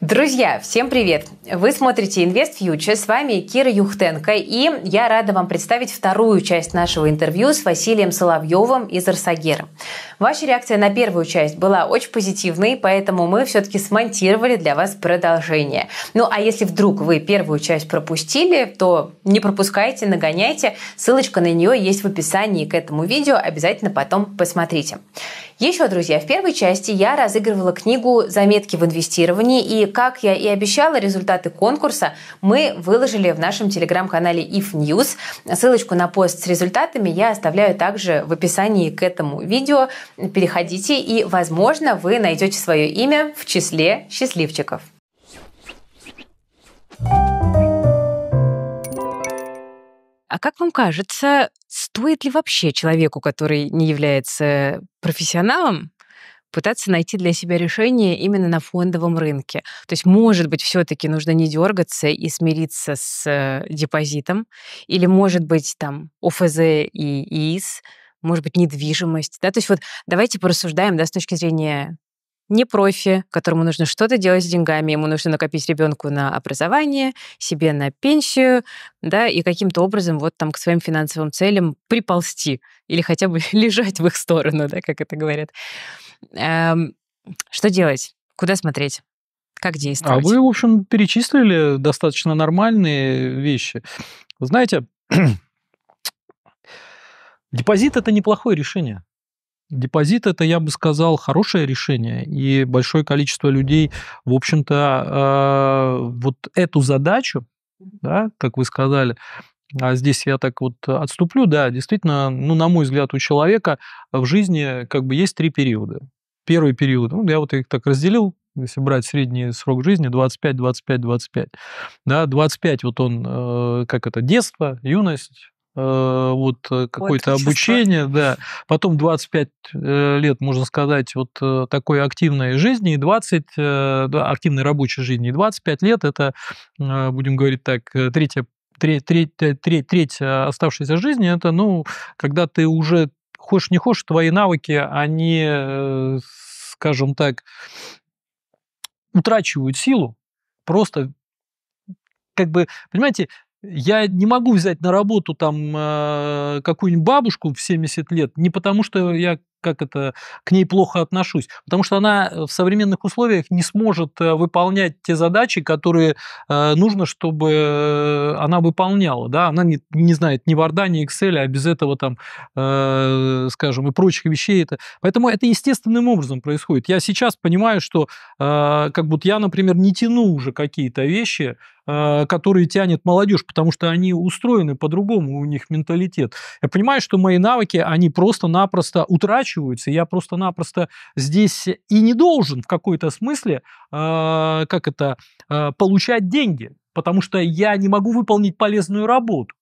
Друзья, всем привет! Вы смотрите Invest Future, с вами Кира Юхтенко, и я рада вам представить вторую часть нашего интервью с Василием Соловьевым из Арсагера. Ваша реакция на первую часть была очень позитивной, поэтому мы все-таки смонтировали для вас продолжение. Ну а если вдруг вы первую часть пропустили, то не пропускайте, нагоняйте. Ссылочка на нее есть в описании к этому видео, обязательно потом посмотрите. Еще, друзья, в первой части я разыгрывала книгу «Заметки в инвестировании», и, как я и обещала, результаты конкурса мы выложили в нашем телеграм-канале If News. Ссылочку на пост с результатами я оставляю также в описании к этому видео. Переходите, и, возможно, вы найдете свое имя в числе счастливчиков. А как вам кажется, Стоит ли вообще человеку, который не является э, профессионалом, пытаться найти для себя решение именно на фондовом рынке. То есть, может быть, все-таки нужно не дергаться и смириться с э, депозитом, или, может быть, там ОФЗ и ИИС, может быть, недвижимость. Да? То есть вот давайте порассуждаем да, с точки зрения не профи, которому нужно что-то делать с деньгами, ему нужно накопить ребенку на образование, себе на пенсию, да, и каким-то образом вот там к своим финансовым целям приползти или хотя бы лежать в их сторону, да, как это говорят. Эм, что делать? Куда смотреть? Как а действовать? А вы, в общем, перечислили достаточно нормальные вещи. знаете, депозит это неплохое решение. Депозит это, я бы сказал, хорошее решение, и большое количество людей, в общем-то, э, вот эту задачу, да, как вы сказали, а здесь я так вот отступлю, да, действительно, ну, на мой взгляд, у человека в жизни как бы есть три периода. Первый период, ну, я вот их так разделил, если брать средний срок жизни, 25, 25, 25. Да, 25 вот он, э, как это, детство, юность, Э, вот э, какое-то обучение, да. Потом 25 э, лет, можно сказать, вот такой активной жизни, и 20, да, активной рабочей жизни, и 25 лет это, будем говорить так, третья третья третья третья оставшаяся оставшейся жизни, это, ну, когда ты уже хочешь не хочешь, твои навыки, они, скажем так, утрачивают силу просто как бы, понимаете, я не могу взять на работу там э, какую-нибудь бабушку в 70 лет, не потому что я как это, к ней плохо отношусь. Потому что она э, в современных условиях не сможет э, выполнять те задачи, которые э, нужно, чтобы э, она выполняла. Да? Она не, не знает ни Варда, ни Excel, а без этого, там, э, скажем, и прочих вещей. Это... Поэтому это естественным образом происходит. Я сейчас понимаю, что э, как будто я, например, не тяну уже какие-то вещи, а, которые тянет молодежь, потому что они устроены по-другому, у них менталитет. Я понимаю, что мои навыки, они просто-напросто утрачиваются, я просто-напросто здесь и не должен в какой-то смысле, а, как это, а, получать деньги, потому что я не могу выполнить полезную работу.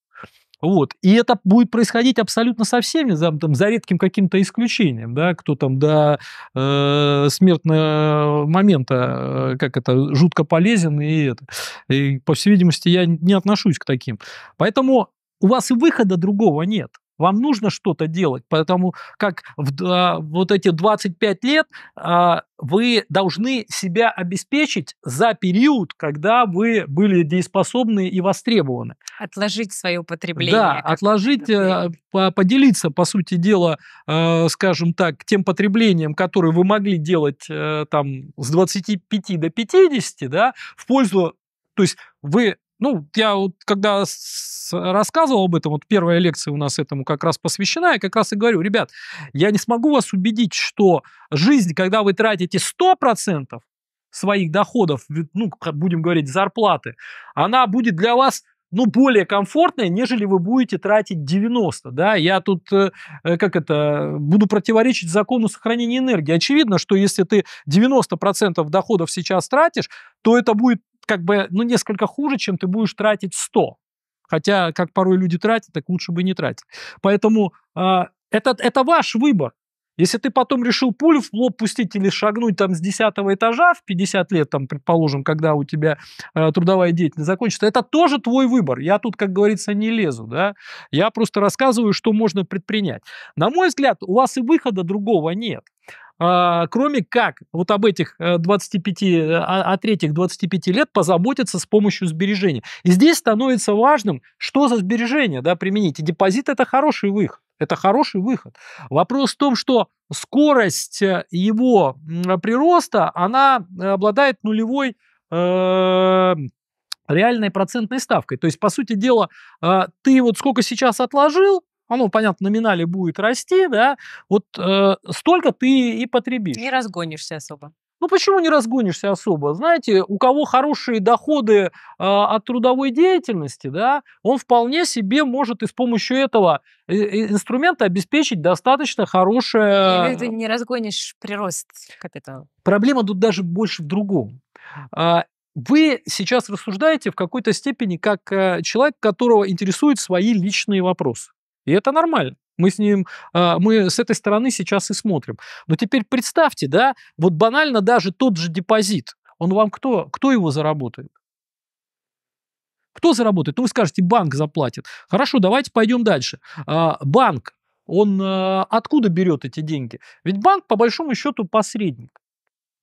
Вот. И это будет происходить абсолютно со всеми, за, там, за редким каким-то исключением, да, кто там до э, смертного момента, э, как это, жутко полезен, и, это, и, по всей видимости, я не отношусь к таким. Поэтому у вас и выхода другого нет. Вам нужно что-то делать, потому как в, а, вот эти 25 лет а, вы должны себя обеспечить за период, когда вы были дееспособны и востребованы. Отложить свое потребление. Да, отложить, э, по поделиться, по сути дела, э, скажем так, тем потреблением, которое вы могли делать э, там с 25 до 50, да, в пользу, то есть вы ну, я вот когда рассказывал об этом, вот первая лекция у нас этому как раз посвящена, я как раз и говорю, ребят, я не смогу вас убедить, что жизнь, когда вы тратите 100% своих доходов, ну, будем говорить, зарплаты, она будет для вас ну, более комфортная, нежели вы будете тратить 90, да, я тут, э, э, как это, буду противоречить закону сохранения энергии. Очевидно, что если ты 90% доходов сейчас тратишь, то это будет как бы, ну, несколько хуже, чем ты будешь тратить 100. Хотя, как порой люди тратят, так лучше бы не тратить. Поэтому э, это, это ваш выбор. Если ты потом решил пулю в лоб пустить или шагнуть там с 10 этажа в 50 лет, там, предположим, когда у тебя э, трудовая деятельность закончится, это тоже твой выбор. Я тут, как говорится, не лезу, да. Я просто рассказываю, что можно предпринять. На мой взгляд, у вас и выхода другого нет. А, кроме как вот об этих 25, э, э, о третьих 25 лет позаботиться с помощью сбережения. И здесь становится важным, что за сбережение да, применить. И депозит – это хороший выход. Это хороший выход. Вопрос в том, что скорость э, его прироста, она обладает нулевой э реальной процентной ставкой. То есть, по сути дела, ты вот сколько сейчас отложил, оно, понятно, в номинале будет расти, да, вот э, столько ты и потребишь. Не разгонишься особо. Ну почему не разгонишься особо? Знаете, у кого хорошие доходы э, от трудовой деятельности, да, он вполне себе может и с помощью этого э, э, инструмента обеспечить достаточно хорошее... Я имею не разгонишь прирост капитала. Проблема тут даже больше в другом. А, вы сейчас рассуждаете в какой-то степени как э, человек, которого интересуют свои личные вопросы. И это нормально. Мы с ним, а, мы с этой стороны сейчас и смотрим. Но теперь представьте, да, вот банально даже тот же депозит, он вам кто, кто его заработает? Кто заработает? Ну, вы скажете, банк заплатит. Хорошо, давайте пойдем дальше. А, банк, он а, откуда берет эти деньги? Ведь банк, по большому счету, посредник.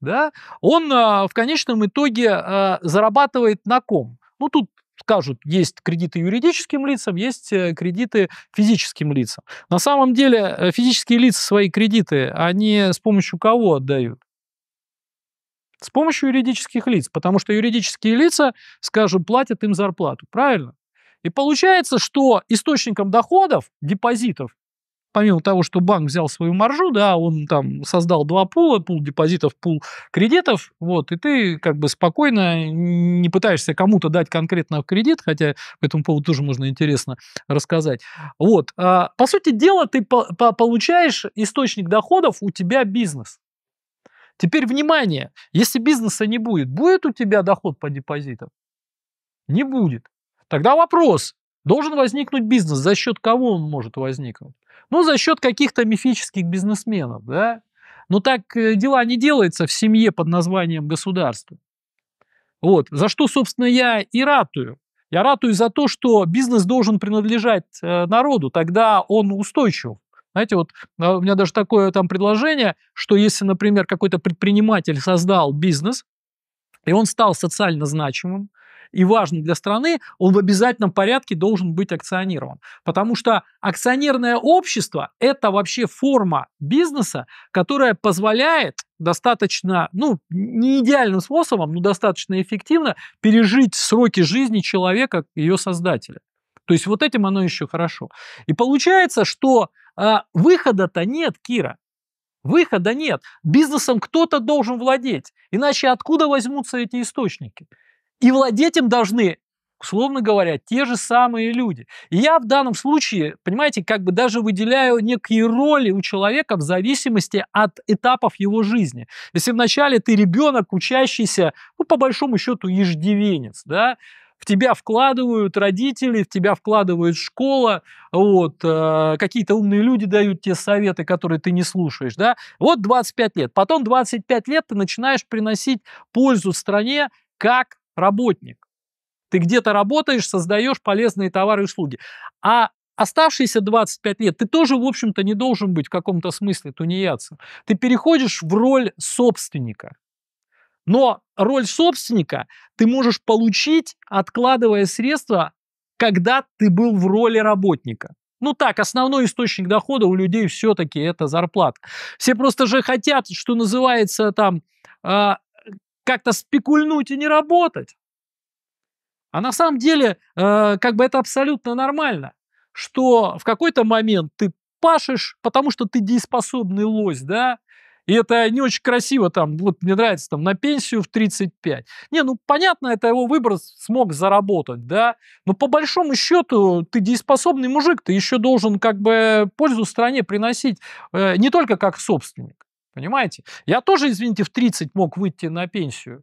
Да? Он в конечном итоге зарабатывает на ком? Ну, тут скажут, есть кредиты юридическим лицам, есть э, кредиты физическим лицам. На самом деле э, физические лица свои кредиты, они с помощью кого отдают? С помощью юридических лиц, потому что юридические лица, скажем, платят им зарплату, правильно? И получается, что источником доходов, депозитов, помимо того, что банк взял свою маржу, да, он там создал два пула, пул депозитов, пул кредитов, вот, и ты как бы спокойно не пытаешься кому-то дать конкретно кредит, хотя по этому поводу тоже можно интересно рассказать. Вот, а, по сути дела, ты получаешь источник доходов, у тебя бизнес. Теперь внимание, если бизнеса не будет, будет у тебя доход по депозитам? Не будет. Тогда вопрос, Должен возникнуть бизнес. За счет кого он может возникнуть? Ну, за счет каких-то мифических бизнесменов, да? Но ну, так э, дела не делаются в семье под названием государство. Вот. За что, собственно, я и ратую. Я ратую за то, что бизнес должен принадлежать э, народу, тогда он устойчив. Знаете, вот э, у меня даже такое там предложение, что если, например, какой-то предприниматель создал бизнес, и он стал социально значимым, и важный для страны, он в обязательном порядке должен быть акционирован. Потому что акционерное общество – это вообще форма бизнеса, которая позволяет достаточно, ну, не идеальным способом, но достаточно эффективно пережить сроки жизни человека, ее создателя. То есть вот этим оно еще хорошо. И получается, что э, выхода-то нет, Кира. Выхода нет. Бизнесом кто-то должен владеть. Иначе откуда возьмутся эти источники? И владеть им должны условно говоря, те же самые люди. И я в данном случае, понимаете, как бы даже выделяю некие роли у человека в зависимости от этапов его жизни. Если вначале ты ребенок, учащийся, ну, по большому счету, еждивенец, да, в тебя вкладывают родители, в тебя вкладывает школа, вот, э, какие-то умные люди дают те советы, которые ты не слушаешь, да, вот 25 лет, потом 25 лет ты начинаешь приносить пользу стране как работник. Ты где-то работаешь, создаешь полезные товары и услуги. А оставшиеся 25 лет ты тоже, в общем-то, не должен быть в каком-то смысле тунеядцем. Ты переходишь в роль собственника. Но роль собственника ты можешь получить, откладывая средства, когда ты был в роли работника. Ну так, основной источник дохода у людей все-таки это зарплата. Все просто же хотят, что называется, там, а, как-то спекульнуть и не работать. А на самом деле, э, как бы это абсолютно нормально, что в какой-то момент ты пашешь, потому что ты дееспособный лось, да, и это не очень красиво, там, вот мне нравится, там, на пенсию в 35. Не, ну, понятно, это его выбор смог заработать, да, но по большому счету ты дееспособный мужик, ты еще должен, как бы, пользу стране приносить э, не только как собственник, Понимаете? Я тоже, извините, в 30 мог выйти на пенсию.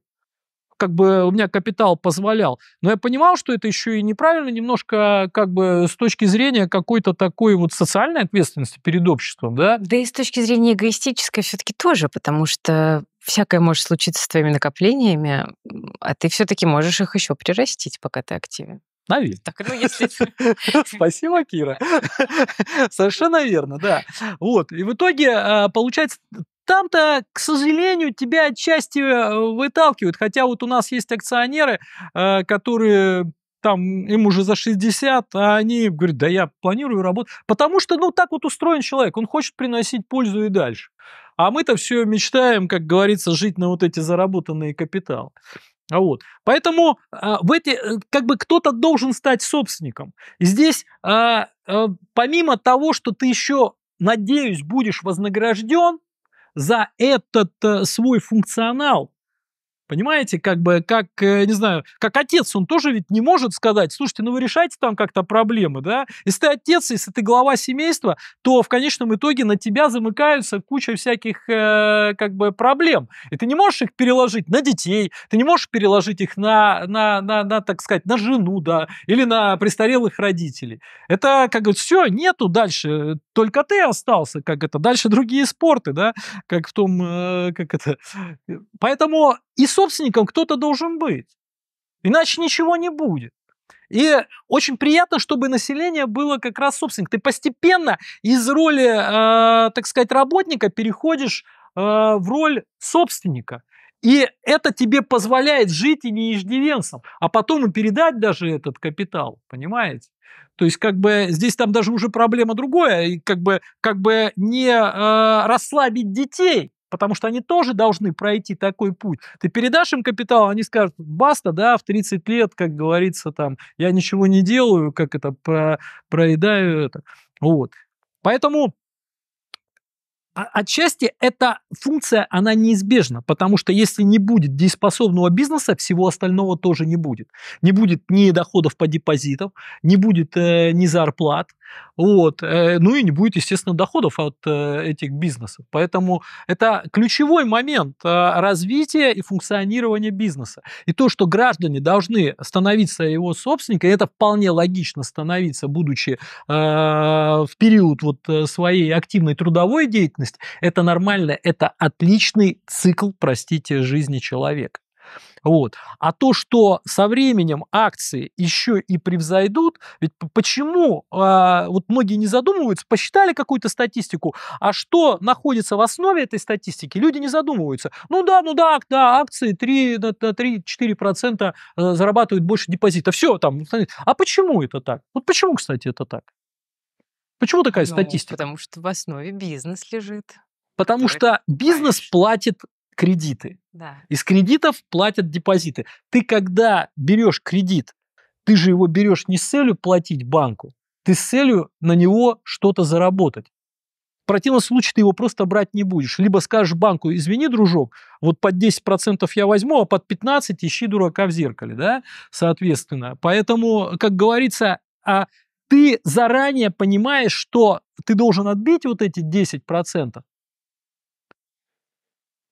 Как бы у меня капитал позволял. Но я понимал, что это еще и неправильно немножко как бы с точки зрения какой-то такой вот социальной ответственности перед обществом, да? Да и с точки зрения эгоистической все-таки тоже, потому что всякое может случиться с твоими накоплениями, а ты все-таки можешь их еще прирастить, пока ты активен. Наверное. Так, ну, если... Спасибо, Кира. Совершенно верно, да. Вот. И в итоге а, получается там-то, к сожалению, тебя отчасти э, выталкивают. Хотя вот у нас есть акционеры, э, которые там им уже за 60, а они говорят, да я планирую работать. Потому что, ну, так вот устроен человек, он хочет приносить пользу и дальше. А мы-то все мечтаем, как говорится, жить на вот эти заработанные капиталы. А вот. Поэтому а, в эти, э, как бы кто-то должен стать собственником. И здесь, а, а, помимо того, что ты еще, надеюсь, будешь вознагражден, за этот э, свой функционал Понимаете, как бы, как, э, не знаю, как отец, он тоже ведь не может сказать, слушайте, ну вы решайте там как-то проблемы, да? Если ты отец, если ты глава семейства, то в конечном итоге на тебя замыкаются куча всяких, э, как бы, проблем. И ты не можешь их переложить на детей, ты не можешь переложить их на, на, на, на так сказать, на жену, да, или на престарелых родителей. Это, как бы, все, нету дальше, только ты остался, как это, дальше другие спорты, да, как в том, э, как это. Поэтому и, собственно, собственником кто-то должен быть. Иначе ничего не будет. И очень приятно, чтобы население было как раз собственник. Ты постепенно из роли, э, так сказать, работника переходишь э, в роль собственника. И это тебе позволяет жить и не иждивенцем, а потом и передать даже этот капитал, понимаете? То есть как бы здесь там даже уже проблема другая и как бы, как бы не э, расслабить детей, потому что они тоже должны пройти такой путь. Ты передашь им капитал, они скажут, баста, да, в 30 лет, как говорится, там, я ничего не делаю, как это, про, проедаю это. Вот. Поэтому а отчасти эта функция, она неизбежна, потому что если не будет дееспособного бизнеса, всего остального тоже не будет. Не будет ни доходов по депозитам, не будет э, ни зарплат, вот, э, ну и не будет, естественно, доходов от э, этих бизнесов. Поэтому это ключевой момент э, развития и функционирования бизнеса. И то, что граждане должны становиться его собственниками, это вполне логично становиться, будучи э, в период вот, э, своей активной трудовой деятельности, адекватность. Это нормально, это отличный цикл, простите, жизни человека. Вот. А то, что со временем акции еще и превзойдут, ведь почему э, вот многие не задумываются, посчитали какую-то статистику, а что находится в основе этой статистики, люди не задумываются. Ну да, ну да, да акции 3-4% э, зарабатывают больше депозита. Все там. Ну, а почему это так? Вот почему, кстати, это так? Почему такая ну, статистика? Потому что в основе бизнес лежит. Потому что бизнес Конечно. платит кредиты. Да. Из кредитов платят депозиты. Ты когда берешь кредит, ты же его берешь не с целью платить банку, ты с целью на него что-то заработать. В противном случае ты его просто брать не будешь. Либо скажешь банку, извини, дружок, вот под 10% я возьму, а под 15% ищи дурака в зеркале, да, соответственно. Поэтому, как говорится, а ты заранее понимаешь, что ты должен отбить вот эти 10%.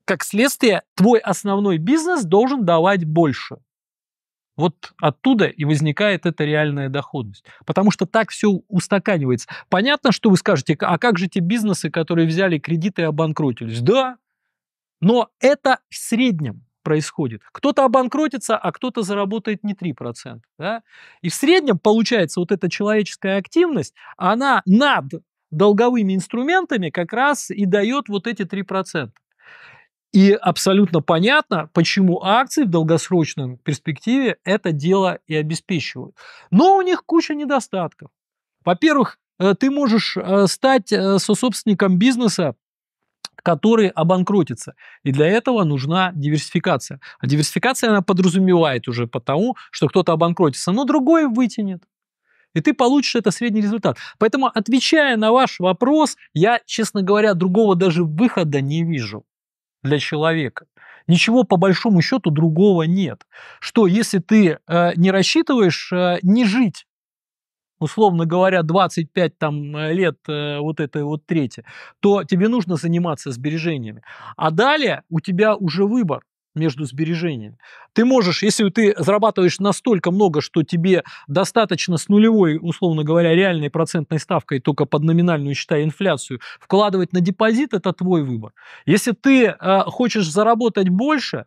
Как следствие, твой основной бизнес должен давать больше. Вот оттуда и возникает эта реальная доходность. Потому что так все устаканивается. Понятно, что вы скажете, а как же те бизнесы, которые взяли кредиты и обанкротились? Да, но это в среднем происходит. Кто-то обанкротится, а кто-то заработает не 3%. Да? И в среднем получается вот эта человеческая активность, она над долговыми инструментами как раз и дает вот эти 3%. И абсолютно понятно, почему акции в долгосрочном перспективе это дело и обеспечивают. Но у них куча недостатков. Во-первых, э, ты можешь э, стать э, сособственником бизнеса, который обанкротится, И для этого нужна диверсификация. А диверсификация, она подразумевает уже потому, что кто-то обанкротится, но другой вытянет. И ты получишь это средний результат. Поэтому, отвечая на ваш вопрос, я, честно говоря, другого даже выхода не вижу для человека. Ничего по большому счету другого нет. Что если ты э, не рассчитываешь э, не жить условно говоря, 25 там, э, лет э, вот этой вот трети, то тебе нужно заниматься сбережениями. А далее у тебя уже выбор между сбережениями. Ты можешь, если ты зарабатываешь настолько много, что тебе достаточно с нулевой, условно говоря, реальной процентной ставкой, только под номинальную, считая инфляцию, вкладывать на депозит, это твой выбор. Если ты э, хочешь заработать больше,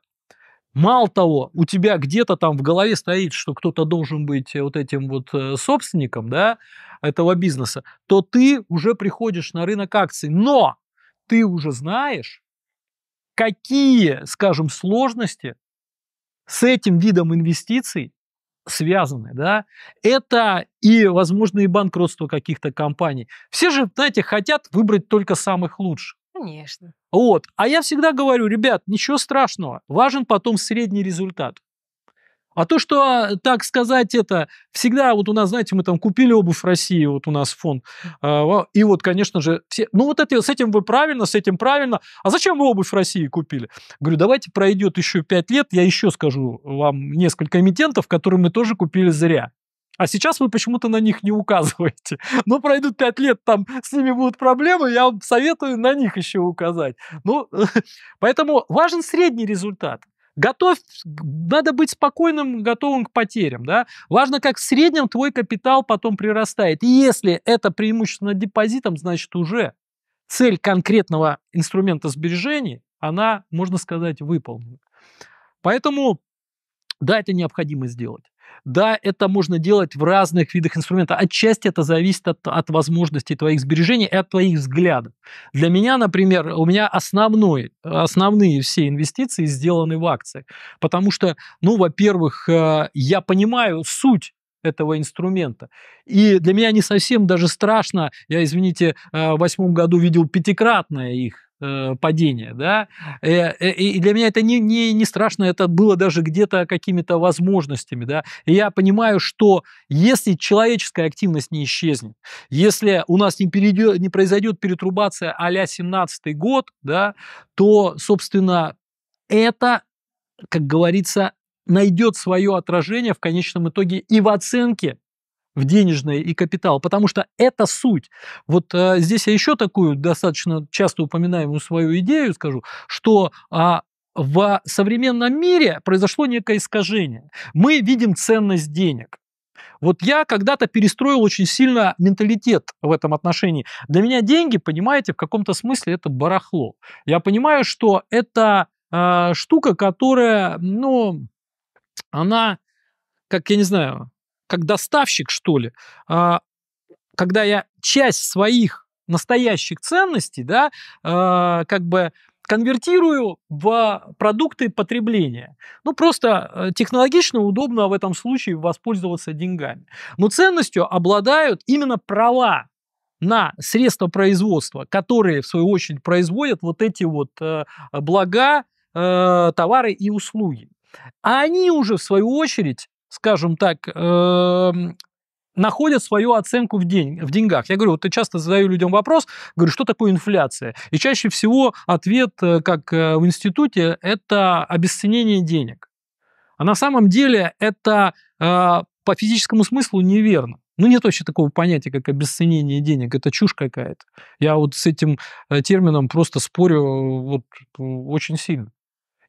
Мало того, у тебя где-то там в голове стоит, что кто-то должен быть э, вот этим вот э, собственником, да, этого бизнеса, то ты уже приходишь на рынок акций. Но ты уже знаешь, какие, скажем, сложности с этим видом инвестиций связаны, да, это и возможно, и банкротство каких-то компаний. Все же, знаете, хотят выбрать только самых лучших. Конечно. Вот. А я всегда говорю, ребят, ничего страшного. Важен потом средний результат. А то, что, э, так сказать, это всегда вот у нас, знаете, мы там купили обувь в России, вот у нас фонд, а, и вот, конечно же, все, ну вот это, с этим вы правильно, с этим правильно, а зачем вы обувь в России купили? Говорю, давайте пройдет еще пять лет, я еще скажу вам несколько эмитентов, которые мы тоже купили зря. А сейчас вы почему-то на них не указываете. Но ну, пройдут пять лет, там с ними будут проблемы, я вам советую на них еще указать. Ну, поэтому важен средний результат. Готов, надо быть спокойным, готовым к потерям. Да? Важно, как в среднем твой капитал потом прирастает. И если это преимущественно депозитом, значит уже цель конкретного инструмента сбережений, она, можно сказать, выполнена. Поэтому, да, это необходимо сделать. Да, это можно делать в разных видах инструмента. Отчасти это зависит от, от возможностей твоих сбережений и от твоих взглядов. Для меня, например, у меня основной, основные все инвестиции сделаны в акции. Потому что, ну, во-первых, э, я понимаю суть этого инструмента. И для меня не совсем даже страшно. Я, извините, э, в восьмом году видел пятикратное их э, падение, да. Э, э, и, для меня это не, не, не страшно, это было даже где-то какими-то возможностями, да. И я понимаю, что если человеческая активность не исчезнет, если у нас не, перейдет, не произойдет перетрубация а-ля 17 год, да, то, собственно, это, как говорится, найдет свое отражение в конечном итоге и в оценке в денежное и капитал, потому что это суть. Вот а, здесь я еще такую достаточно часто упоминаемую свою идею скажу, что а, в современном мире произошло некое искажение. Мы видим ценность денег. Вот я когда-то перестроил очень сильно менталитет в этом отношении. Для меня деньги, понимаете, в каком-то смысле это барахло. Я понимаю, что это э, штука, которая, ну, она, как я не знаю, как доставщик, что ли, а, когда я часть своих настоящих ценностей, да, а, как бы конвертирую в продукты потребления. Ну, просто э, технологично удобно в этом случае воспользоваться деньгами. Но ценностью обладают именно права на средства производства, которые, в свою очередь, производят вот эти вот э, блага, э, товары и услуги. А они уже, в свою очередь, скажем так, эм, находят свою оценку в, день, в деньгах. Я говорю, вот я часто задаю людям вопрос, говорю, что такое инфляция? И чаще всего ответ, э, как э, в институте, это обесценение денег. А на самом деле это э, по физическому смыслу неверно. Ну, нет вообще такого понятия, как обесценение денег. Это чушь какая-то. Я вот с этим термином просто спорю вот очень сильно.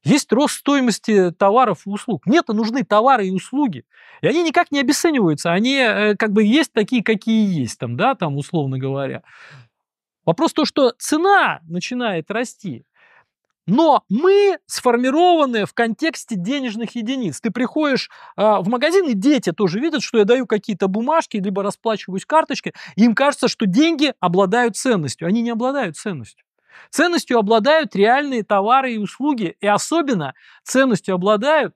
Есть рост стоимости товаров и услуг. Нет, нужны товары и услуги. И они никак не обесцениваются. Они э, как бы есть такие, какие есть, там, да, там, условно говоря. Вопрос в том, что цена начинает расти. Но мы сформированы в контексте денежных единиц. Ты приходишь э, в магазин, и дети тоже видят, что я даю какие-то бумажки, либо расплачиваюсь карточкой, и им кажется, что деньги обладают ценностью. Они не обладают ценностью. Ценностью обладают реальные товары и услуги, и особенно ценностью обладают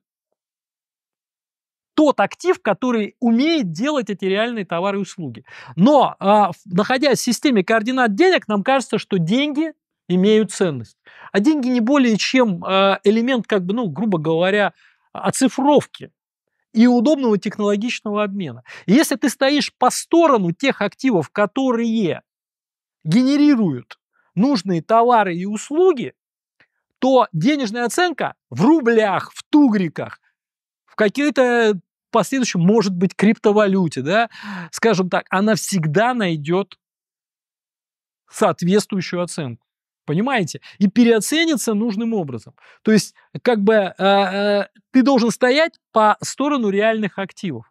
тот актив, который умеет делать эти реальные товары и услуги. Но, э, находясь в системе координат денег, нам кажется, что деньги имеют ценность. А деньги не более чем э, элемент, как бы, ну, грубо говоря, оцифровки и удобного технологичного обмена. И если ты стоишь по сторону тех активов, которые генерируют нужные товары и услуги, то денежная оценка в рублях, в тугриках, в какие то последующем, может быть, криптовалюте, да, скажем так, она всегда найдет соответствующую оценку. Понимаете? И переоценится нужным образом. То есть, как бы э, э, ты должен стоять по сторону реальных активов.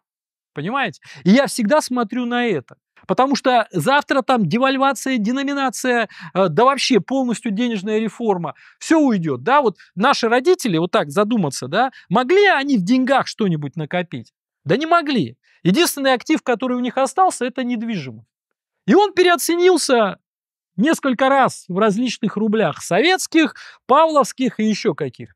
Понимаете? И я всегда смотрю на это. Потому что завтра там девальвация, деноминация, э, да вообще полностью денежная реформа. Все уйдет, да? Вот наши родители, вот так задуматься, да, могли они в деньгах что-нибудь накопить? Да не могли. Единственный актив, который у них остался, это недвижимость. И он переоценился несколько раз в различных рублях советских, павловских и еще каких.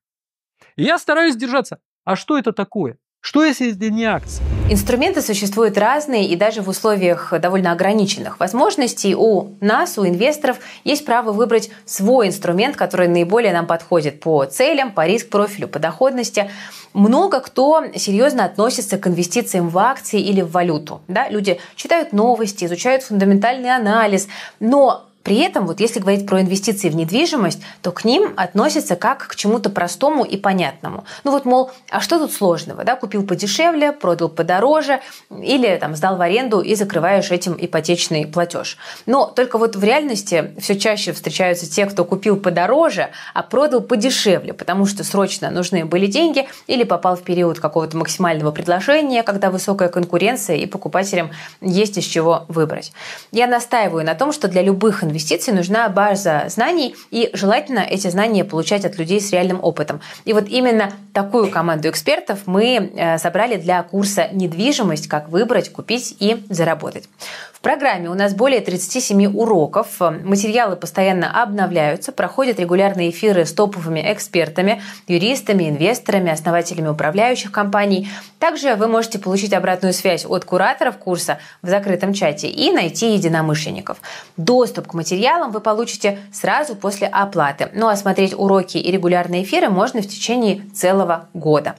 И я стараюсь держаться. А что это такое? Что если это не акция? Инструменты существуют разные, и даже в условиях довольно ограниченных возможностей у нас, у инвесторов, есть право выбрать свой инструмент, который наиболее нам подходит по целям, по риск-профилю, по доходности. Много кто серьезно относится к инвестициям в акции или в валюту. Да? Люди читают новости, изучают фундаментальный анализ, но при этом, вот если говорить про инвестиции в недвижимость, то к ним относятся как к чему-то простому и понятному. Ну вот, мол, а что тут сложного? Да? Купил подешевле, продал подороже или там, сдал в аренду и закрываешь этим ипотечный платеж. Но только вот в реальности все чаще встречаются те, кто купил подороже, а продал подешевле, потому что срочно нужны были деньги или попал в период какого-то максимального предложения, когда высокая конкуренция и покупателям есть из чего выбрать. Я настаиваю на том, что для любых инвестиций нужна база знаний, и желательно эти знания получать от людей с реальным опытом. И вот именно такую команду экспертов мы э, собрали для курса «Недвижимость. Как выбрать, купить и заработать». В программе у нас более 37 уроков. Материалы постоянно обновляются, проходят регулярные эфиры с топовыми экспертами, юристами, инвесторами, основателями управляющих компаний. Также вы можете получить обратную связь от кураторов курса в закрытом чате и найти единомышленников. Доступ к материалам вы получите сразу после оплаты. Ну а смотреть уроки и регулярные эфиры можно в течение целого года.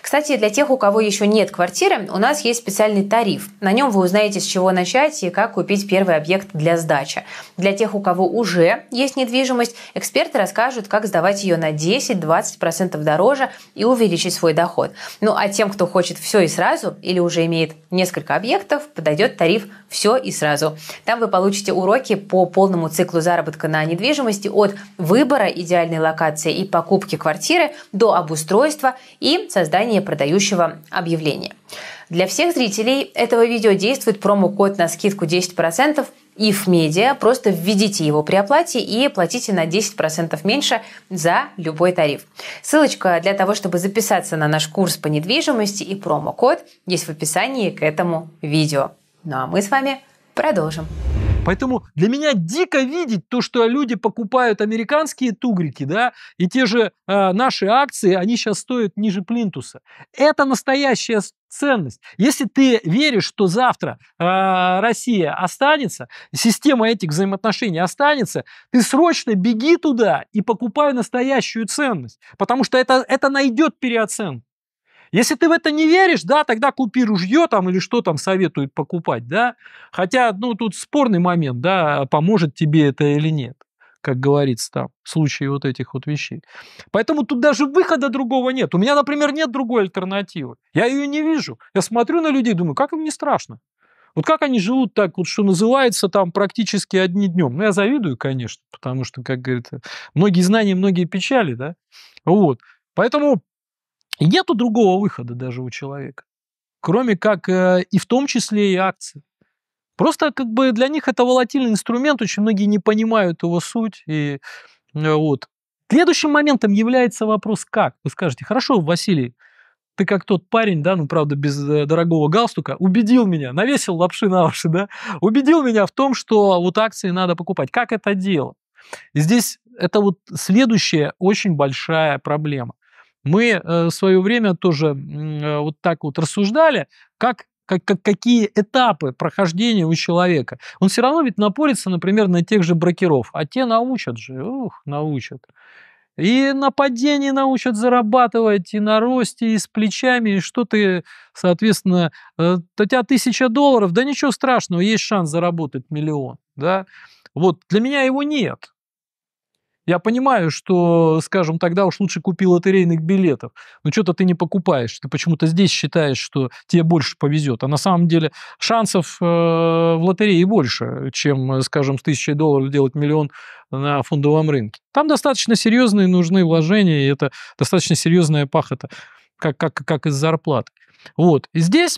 Кстати, для тех, у кого еще нет квартиры, у нас есть специальный тариф. На нем вы узнаете, с чего начать и как купить первый объект для сдачи. Для тех, у кого уже есть недвижимость, эксперты расскажут, как сдавать ее на 10-20% дороже и увеличить свой доход. Ну а тем, кто хочет все и сразу или уже имеет несколько объектов, подойдет тариф «Все и сразу». Там вы получите уроки по полному полному циклу заработка на недвижимости от выбора идеальной локации и покупки квартиры до обустройства и создания продающего объявления. Для всех зрителей этого видео действует промокод на скидку 10% if Media. Просто введите его при оплате и платите на 10% меньше за любой тариф. Ссылочка для того, чтобы записаться на наш курс по недвижимости и промокод есть в описании к этому видео. Ну а мы с вами продолжим. Поэтому для меня дико видеть то, что люди покупают американские тугрики, да, и те же э, наши акции, они сейчас стоят ниже плинтуса. Это настоящая ценность. Если ты веришь, что завтра э, Россия останется, система этих взаимоотношений останется, ты срочно беги туда и покупай настоящую ценность, потому что это, это найдет переоценку. Если ты в это не веришь, да, тогда купи ружье там или что там советуют покупать, да. Хотя, ну, тут спорный момент, да, а поможет тебе это или нет как говорится там, в случае вот этих вот вещей. Поэтому тут даже выхода другого нет. У меня, например, нет другой альтернативы. Я ее не вижу. Я смотрю на людей, думаю, как им не страшно. Вот как они живут так, вот что называется, там практически одни днем. Ну, я завидую, конечно, потому что, как говорится, многие знания, многие печали, да. Вот. Поэтому Нету другого выхода даже у человека, кроме как э, и в том числе и акции. Просто как бы для них это волатильный инструмент, очень многие не понимают его суть. И, э, вот. Следующим моментом является вопрос «как?». Вы скажете, хорошо, Василий, ты как тот парень, да, ну, правда, без э, дорогого галстука, убедил меня, навесил лапши на уши, да, убедил меня в том, что вот акции надо покупать. Как это дело? И здесь это вот следующая очень большая проблема – мы э, в свое время тоже э, вот так вот рассуждали, как как, как, какие этапы прохождения у человека. Он все равно ведь напорится, например, на тех же брокеров, а те научат же, ух, научат. И на падении научат зарабатывать, и на росте, и с плечами, и что ты, соответственно, э, у тебя тысяча долларов, да ничего страшного, есть шанс заработать миллион, да. Вот для меня его нет, я понимаю, что, скажем, тогда уж лучше купил лотерейных билетов, но что-то ты не покупаешь, ты почему-то здесь считаешь, что тебе больше повезет, а на самом деле шансов э, в лотерее больше, чем, э, скажем, с тысячей долларов делать миллион на фондовом рынке. Там достаточно серьезные нужны вложения, и это достаточно серьезная пахота, как, как, как из зарплаты. Вот. И здесь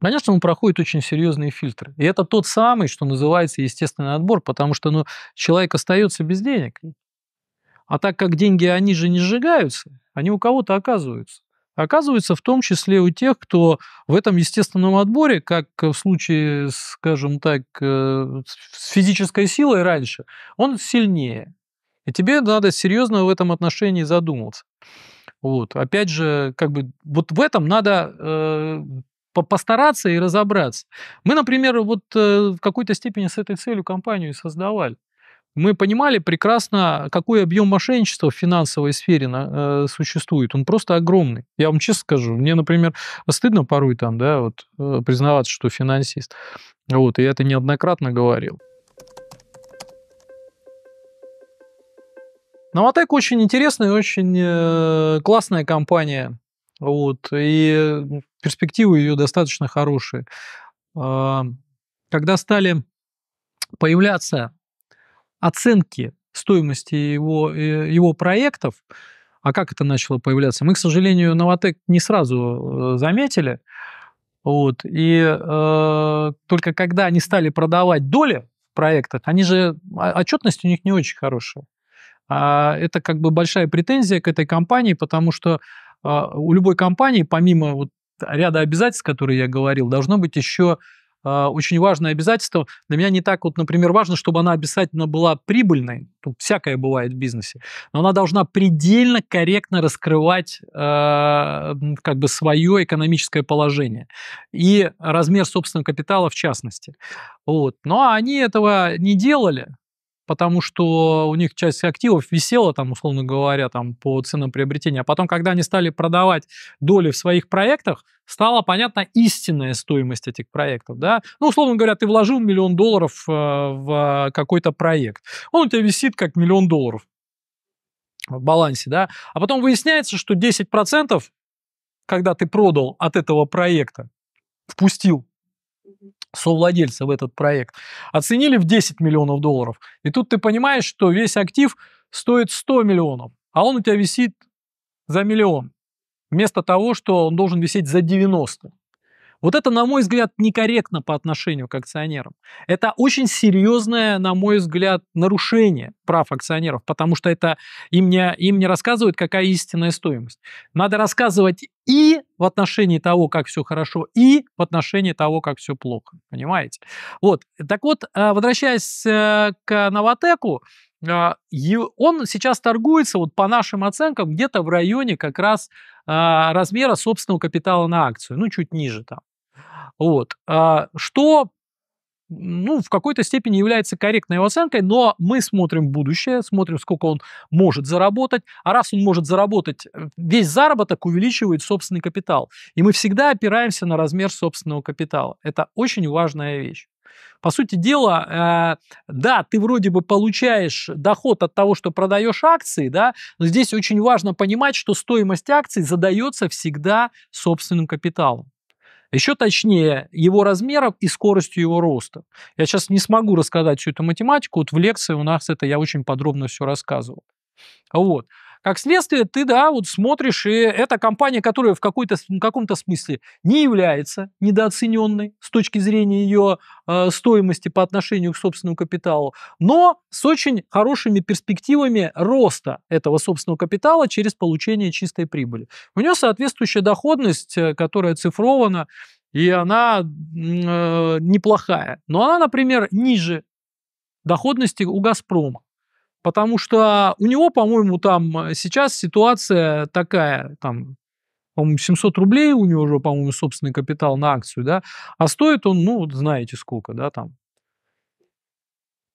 Конечно, он проходит очень серьезные фильтры. И это тот самый, что называется естественный отбор, потому что ну, человек остается без денег. А так как деньги, они же не сжигаются, они у кого-то оказываются. Оказывается, в том числе у тех, кто в этом естественном отборе, как в случае, скажем так, э, с физической силой раньше, он сильнее. И тебе надо серьезно в этом отношении задуматься. Вот. Опять же, как бы вот в этом надо э, постараться и разобраться. Мы, например, вот э, в какой-то степени с этой целью компанию и создавали. Мы понимали прекрасно, какой объем мошенничества в финансовой сфере на, э, существует. Он просто огромный. Я вам честно скажу, мне, например, стыдно порой там, да, вот э, признаваться, что финансист. Вот, и я это неоднократно говорил. Новотек очень интересная и очень э, классная компания. Вот. И перспективы ее достаточно хорошие. А, когда стали появляться оценки стоимости его, э, его проектов, а как это начало появляться? Мы, к сожалению, Новотек не сразу э, заметили. Вот. И э, только когда они стали продавать доли в проектах, они же, а, отчетность у них не очень хорошая. А это как бы большая претензия к этой компании, потому что а, у любой компании, помимо вот ряда обязательств, которые я говорил, должно быть еще а, очень важное обязательство. Для меня не так вот, например, важно, чтобы она обязательно была прибыльной. Тут всякое бывает в бизнесе. Но она должна предельно корректно раскрывать э, как бы свое экономическое положение и размер собственного капитала в частности. Вот. Но ну, они этого не делали потому что у них часть активов висела, там, условно говоря, там, по ценам приобретения. А потом, когда они стали продавать доли в своих проектах, стала понятна истинная стоимость этих проектов. Да? Ну, условно говоря, ты вложил миллион долларов э, в какой-то проект. Он у тебя висит как миллион долларов в балансе, да, а потом выясняется, что 10%, когда ты продал от этого проекта, впустил совладельца в этот проект, оценили в 10 миллионов долларов. И тут ты понимаешь, что весь актив стоит 100 миллионов, а он у тебя висит за миллион, вместо того, что он должен висеть за 90. Вот это, на мой взгляд, некорректно по отношению к акционерам. Это очень серьезное, на мой взгляд, нарушение прав акционеров, потому что это им не, им не рассказывают, какая истинная стоимость. Надо рассказывать и в отношении того, как все хорошо, и в отношении того, как все плохо. Понимаете? Вот. Так вот, э, возвращаясь э, к Новотеку, э, он сейчас торгуется, вот по нашим оценкам, где-то в районе как раз размера собственного капитала на акцию, ну, чуть ниже там. Вот. А, что ну, в какой-то степени является корректной его оценкой, но мы смотрим будущее, смотрим, сколько он может заработать, а раз он может заработать, э, весь заработок увеличивает собственный капитал. И мы всегда опираемся на размер собственного капитала. Это очень важная вещь. По сути дела, э, да, ты вроде бы получаешь доход от того, что продаешь акции, да, но здесь очень важно понимать, что стоимость акций задается всегда собственным капиталом. Еще точнее, его размеров и скоростью его роста. Я сейчас не смогу рассказать всю эту математику, вот в лекции у нас это я очень подробно все рассказывал. Вот. Как следствие, ты, да, вот смотришь, и эта компания, которая в, какой-то, в каком-то смысле не является недооцененной с точки зрения ее э, стоимости по отношению к собственному капиталу, но с очень хорошими перспективами роста этого собственного капитала через получение чистой прибыли. У нее соответствующая доходность, э, которая цифрована, и она э, неплохая. Но она, например, ниже доходности у «Газпрома». Потому что у него, по-моему, там э, сейчас ситуация такая, там, по-моему, 700 рублей у него уже, по-моему, собственный капитал на акцию, да, а стоит он, ну, знаете сколько, да, там.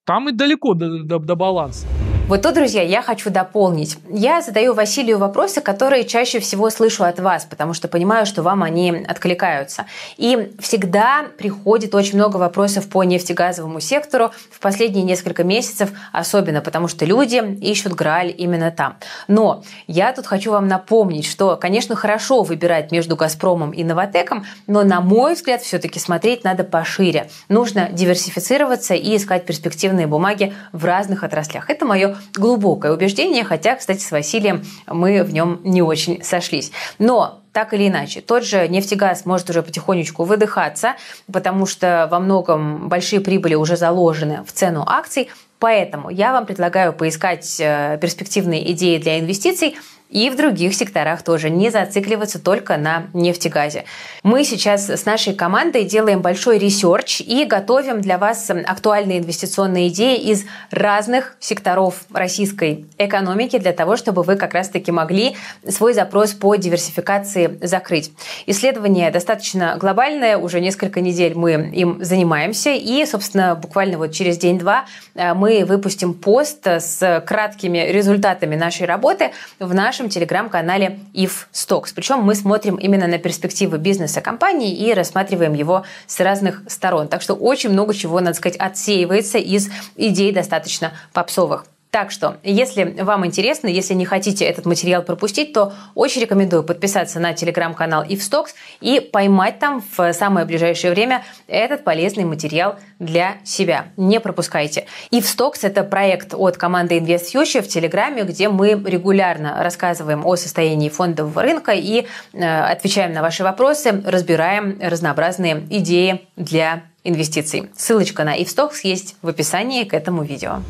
Там и далеко до, до, до баланса. Вот тут, друзья, я хочу дополнить. Я задаю Василию вопросы, которые чаще всего слышу от вас, потому что понимаю, что вам они откликаются. И всегда приходит очень много вопросов по нефтегазовому сектору в последние несколько месяцев, особенно потому что люди ищут Грааль именно там. Но я тут хочу вам напомнить, что, конечно, хорошо выбирать между Газпромом и Новотеком, но, на мой взгляд, все-таки смотреть надо пошире. Нужно диверсифицироваться и искать перспективные бумаги в разных отраслях. Это мое глубокое убеждение, хотя, кстати, с Василием мы в нем не очень сошлись. Но так или иначе, тот же нефтегаз может уже потихонечку выдыхаться, потому что во многом большие прибыли уже заложены в цену акций, Поэтому я вам предлагаю поискать э, перспективные идеи для инвестиций и в других секторах тоже, не зацикливаться только на нефтегазе. Мы сейчас с нашей командой делаем большой ресерч и готовим для вас актуальные инвестиционные идеи из разных секторов российской экономики для того, чтобы вы как раз-таки могли свой запрос по диверсификации закрыть. Исследование достаточно глобальное, уже несколько недель мы им занимаемся, и, собственно, буквально вот через день-два э, мы выпустим пост с краткими результатами нашей работы в наш нашем телеграм-канале If Stocks. Причем мы смотрим именно на перспективы бизнеса компании и рассматриваем его с разных сторон. Так что очень много чего, надо сказать, отсеивается из идей достаточно попсовых. Так что, если вам интересно, если не хотите этот материал пропустить, то очень рекомендую подписаться на телеграм-канал Ивстокс и поймать там в самое ближайшее время этот полезный материал для себя. Не пропускайте. Ивстокс – это проект от команды Invest в Телеграме, где мы регулярно рассказываем о состоянии фондового рынка и э, отвечаем на ваши вопросы, разбираем разнообразные идеи для инвестиций. Ссылочка на Ивстокс есть в описании к этому видео.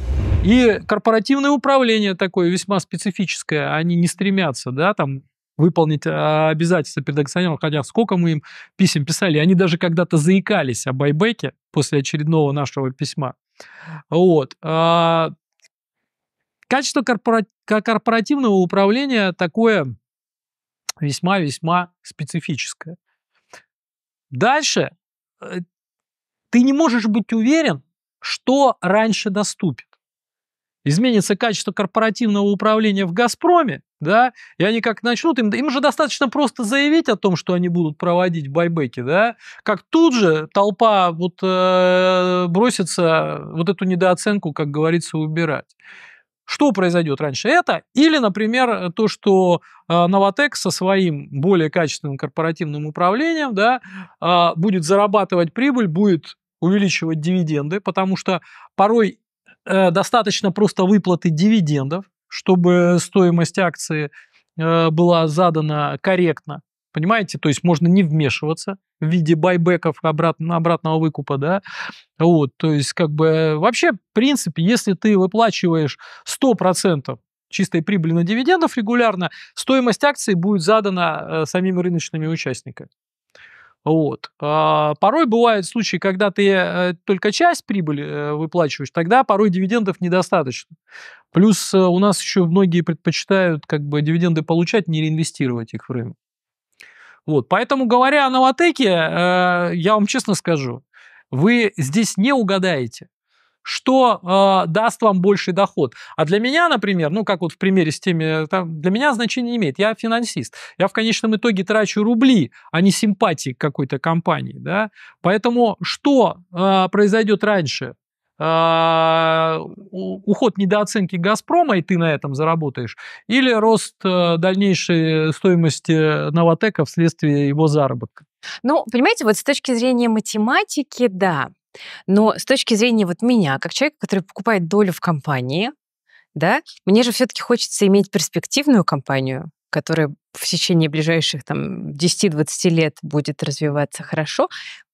И корпоративное управление такое весьма специфическое, они не стремятся, да, там выполнить а, обязательства перед акционером, хотя сколько мы им писем писали, они даже когда-то заикались о байбеке после очередного нашего письма. Вот. А, качество корпора... корпоративного управления такое весьма-весьма специфическое. Дальше э, ты не можешь быть уверен, что раньше наступит. Изменится качество корпоративного управления в «Газпроме», да, и они как начнут, им, им же достаточно просто заявить о том, что они будут проводить байбеки, да, как тут же толпа вот э, бросится вот эту недооценку, как говорится, убирать. Что произойдет раньше? Это или, например, то, что Новотек э, со своим более качественным корпоративным управлением да, э, будет зарабатывать прибыль, будет увеличивать дивиденды, потому что порой э, достаточно просто выплаты дивидендов, чтобы стоимость акции была задана корректно понимаете? То есть можно не вмешиваться в виде байбеков обратно, обратного выкупа, да, вот, то есть как бы э, вообще, в принципе, если ты выплачиваешь 100% чистой прибыли на дивидендов регулярно, стоимость акций будет задана э, самими рыночными участниками. Вот. А, порой бывают случаи, когда ты э, только часть прибыли э, выплачиваешь, тогда порой дивидендов недостаточно. Плюс э, у нас еще многие предпочитают как бы дивиденды получать, не реинвестировать их в рынок. Вот, поэтому, говоря о новотеке, э, я вам честно скажу, вы здесь не угадаете, что э, даст вам больший доход. А для меня, например, ну как вот в примере с теми, там, для меня значения не имеет, я финансист. Я в конечном итоге трачу рубли, а не симпатии какой-то компании. Да? Поэтому что э, произойдет раньше? А, уход недооценки «Газпрома», и ты на этом заработаешь, или рост э, дальнейшей стоимости «Новотека» вследствие его заработка? Ну, понимаете, вот с точки зрения математики, да. Но с точки зрения вот меня, как человека, который покупает долю в компании, да, мне же все-таки хочется иметь перспективную компанию, которая в течение ближайших там 10-20 лет будет развиваться хорошо.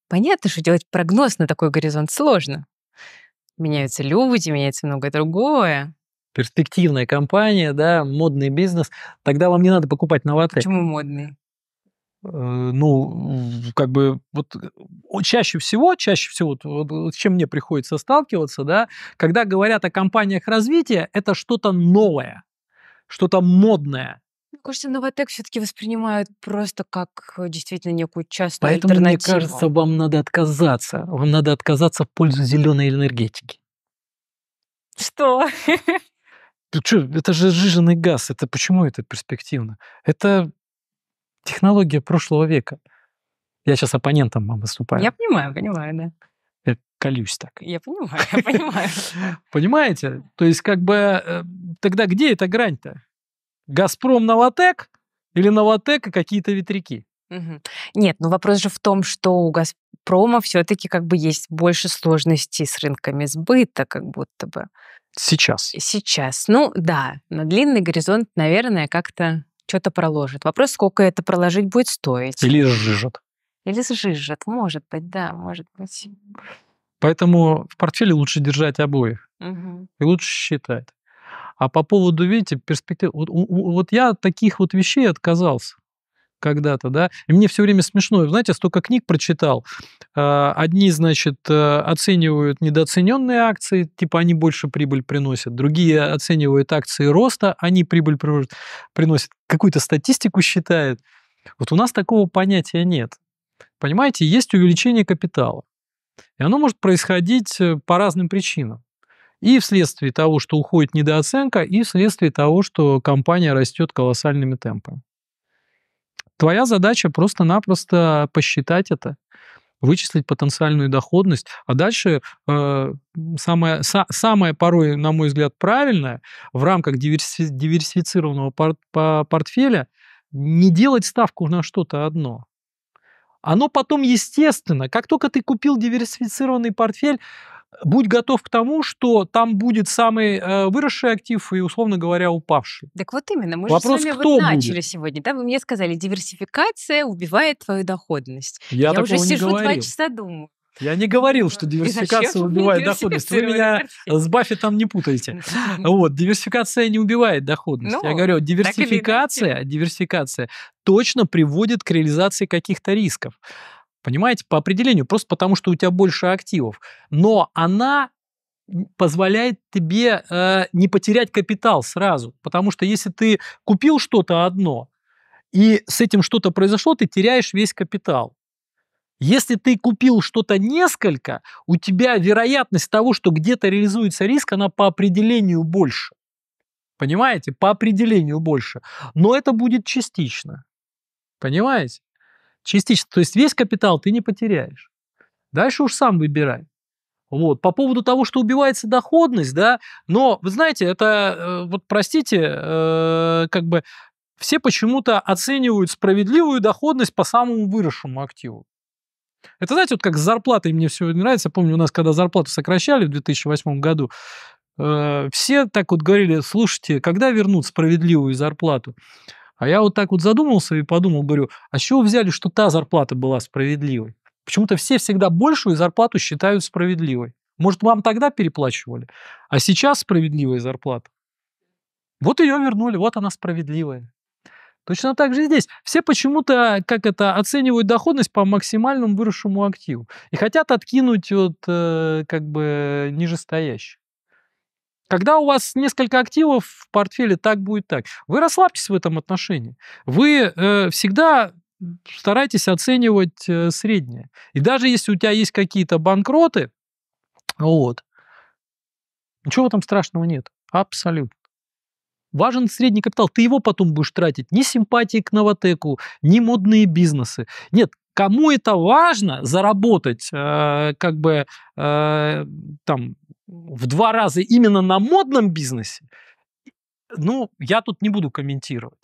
Понятно, что делать прогноз на такой горизонт сложно меняются люди, меняется многое другое. Перспективная компания, да, модный бизнес. Тогда вам не надо покупать новаторы Почему модный? Э, ну, как бы вот э, чаще всего, чаще всего, вот, с чем мне приходится сталкиваться, да, когда говорят о компаниях развития, это что-то новое, что-то модное, мне кажется, Новотек все-таки воспринимают просто как э, действительно некую частную Поэтому, альтернативу. мне кажется, вам надо отказаться. Вам надо отказаться в пользу зеленой энергетики. Что? Что, это же сжиженный газ. Это почему это перспективно? Это технология прошлого века. Я сейчас оппонентом вам выступаю. Я понимаю, понимаю, да э, колюсь так. Я понимаю, я понимаю. Понимаете? То есть, как бы, э, тогда где эта грань-то? Газпром Новотек или Новотек и какие-то ветряки? Нет, ну вопрос же в том, что у Газпрома все-таки как бы есть больше сложностей с рынками сбыта, как будто бы. Сейчас. Сейчас. Ну да, на длинный горизонт, наверное, как-то что-то проложит. Вопрос, сколько это проложить будет стоить. Или сжижет. Или сжижет, может быть, да, может быть. Поэтому в портфеле лучше держать обоих. Угу. И лучше считать. А по поводу, видите, перспектив... Вот, вот я от таких вот вещей отказался когда-то, да, и мне все время смешно, знаете, столько книг прочитал, а, одни, значит, э, оценивают недооцененные акции, типа они больше прибыль приносят, другие оценивают акции роста, они прибыль приносят, какую-то статистику считают. Вот у нас такого понятия нет. Понимаете, есть увеличение капитала, и оно может происходить э, по разным причинам. И вследствие того, что уходит недооценка, и вследствие того, что компания растет колоссальными темпами. Твоя задача просто-напросто посчитать это, вычислить потенциальную доходность, а дальше э, самое, са, самое порой, на мой взгляд, правильное в рамках диверси, диверсифицированного пор, по портфеля не делать ставку на что-то одно. Оно потом естественно, как только ты купил диверсифицированный портфель, будь готов к тому, что там будет самый э, выросший актив и, условно говоря, упавший. Так вот именно, мы Вопрос, же с вами вот начали будет? сегодня, да, вы мне сказали, диверсификация убивает твою доходность. Я, Я уже сижу два часа думаю. Я не говорил, что диверсификация убивает доходность. Вы меня с Баффи не путаете. Вот, диверсификация не убивает доходность. Ну, Я говорю, диверсификация, диверсификация точно приводит к реализации каких-то рисков. Понимаете, по определению, просто потому что у тебя больше активов. Но она позволяет тебе э, не потерять капитал сразу. Потому что если ты купил что-то одно, и с этим что-то произошло, ты теряешь весь капитал. Если ты купил что-то несколько, у тебя вероятность того, что где-то реализуется риск, она по определению больше. Понимаете? По определению больше. Но это будет частично. Понимаете? Частично. То есть весь капитал ты не потеряешь. Дальше уж сам выбирай. Вот. По поводу того, что убивается доходность, да, но, вы знаете, это, э, вот простите, э, как бы все почему-то оценивают справедливую доходность по самому выросшему активу. Это, знаете, вот как с зарплатой мне все нравится. Я помню, у нас, когда зарплату сокращали в 2008 году, э, все так вот говорили, слушайте, когда вернут справедливую зарплату? А я вот так вот задумался и подумал, говорю, а с чего взяли, что та зарплата была справедливой? Почему-то все всегда большую зарплату считают справедливой. Может, вам тогда переплачивали, а сейчас справедливая зарплата. Вот ее вернули, вот она справедливая. Точно так же и здесь. Все почему-то, как это, оценивают доходность по максимальному выросшему активу и хотят откинуть от, э, как бы, э, нижестоящих. Когда у вас несколько активов в портфеле, так будет так. Вы расслабьтесь в этом отношении. Вы э, всегда старайтесь оценивать э, среднее. И даже если у тебя есть какие-то банкроты, вот, ничего там страшного нет. Абсолютно. Важен средний капитал. Ты его потом будешь тратить. Ни симпатии к новотеку, ни модные бизнесы. Нет, кому это важно заработать, э, как бы э, там в два раза именно на модном бизнесе, ну, я тут не буду комментировать.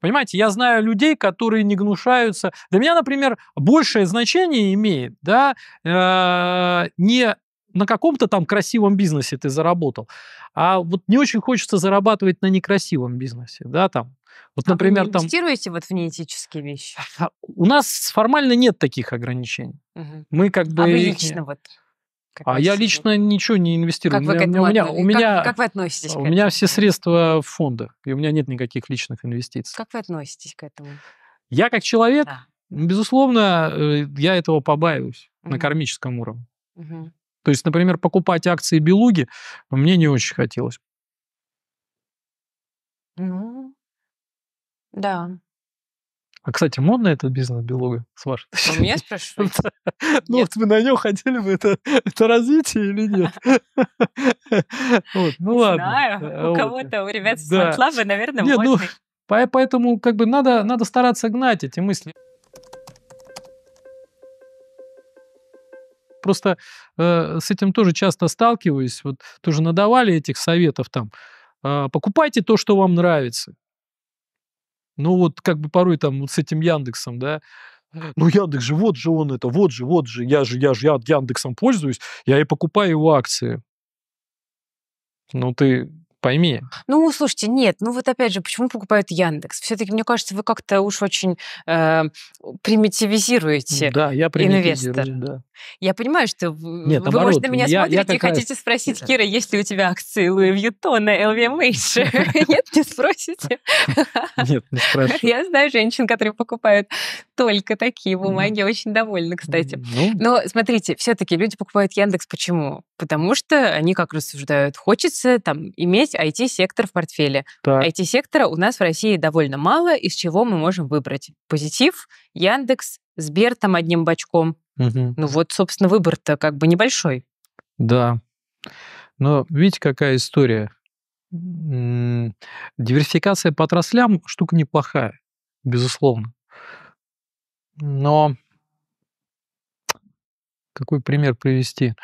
Понимаете, я знаю людей, которые не гнушаются. Для меня, например, большее значение имеет, да, э, не на каком-то там красивом бизнесе ты заработал, а вот не очень хочется зарабатывать на некрасивом бизнесе, да, там. Вот, а например, вы там... вот в неэтические вещи? У нас формально нет таких ограничений. Угу. Мы как бы... А вы лично их... вот? Как а я лично ничего не инвестирую. Как у меня, вы к этому у меня, от... у меня, как, как вы относитесь? У меня все средства в фондах, и у меня нет никаких личных инвестиций. Как вы относитесь к этому? Я как человек, да. безусловно, э, я этого побаиваюсь угу. на кармическом уровне. Угу. То есть, например, покупать акции Белуги мне не очень хотелось. Ну, да. А, кстати, модно этот бизнес белуга с вашей точки? А у меня спрашивают, Ну, вот вы на нем хотели бы это, это развитие или нет? Вот, ну ладно. Знаю, э, у кого-то, у ребят с Смартлабы, наверное, ну, можно. Поэтому как бы надо, надо стараться гнать эти мысли. Просто э, с этим тоже часто сталкиваюсь. Вот тоже надавали этих советов там. Э, покупайте то, что вам нравится. Ну вот как бы порой там вот с этим Яндексом, да, ну Яндекс же, вот же он это, вот же, вот же, я же, я же, я Яндексом пользуюсь, я и покупаю его акции. Ну ты пойми. Ну, слушайте, нет, ну вот опять же, почему покупают Яндекс? Все-таки, мне кажется, вы как-то уж очень э, примитивизируете Да, я примитивизирую, инвестор. да. Я понимаю, что нет, вы, наоборот, может, на меня я, смотрите я и хотите спросить, Кира, есть ли у тебя акции Луи Вьютона, LVMH? Нет, не спросите? Нет, не спрашиваю. Я знаю женщин, которые покупают только такие бумаги, очень довольны, кстати. Ну. Но смотрите, все-таки люди покупают Яндекс почему? Потому что они как рассуждают, хочется там иметь IT-сектор в портфеле. Так. IT-сектора у нас в России довольно мало, из чего мы можем выбрать. Позитив, Яндекс, Сбер там одним бачком. Угу. Ну вот, собственно, выбор-то как бы небольшой. Да. Но видите, какая история. Диверсификация по отраслям штука неплохая, безусловно. Но какой пример привести?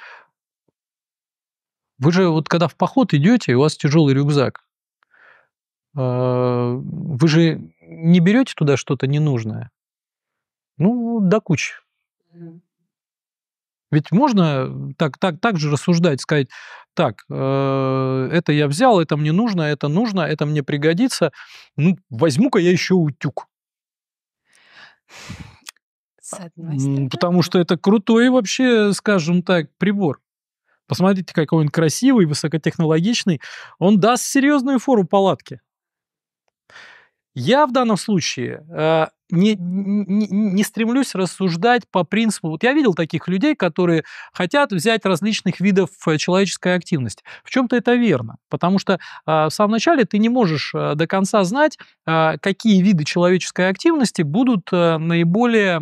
Вы же вот когда в поход идете, у вас тяжелый рюкзак, э, вы же не берете туда что-то ненужное? Ну, до кучи. Ведь можно так, так, так же рассуждать, сказать, так, э, это я взял, это мне нужно, это нужно, это мне пригодится, ну, возьму-ка я еще утюг. А, потому что это крутой вообще, скажем так, прибор. Посмотрите, какой он красивый, высокотехнологичный. Он даст серьезную фору палатке. Я в данном случае э, не, не, не стремлюсь рассуждать по принципу... Вот я видел таких людей, которые хотят взять различных видов э, человеческой активности. В чем-то это верно, потому что э, в самом начале ты не можешь э, до конца знать, э, какие виды человеческой активности будут э, наиболее,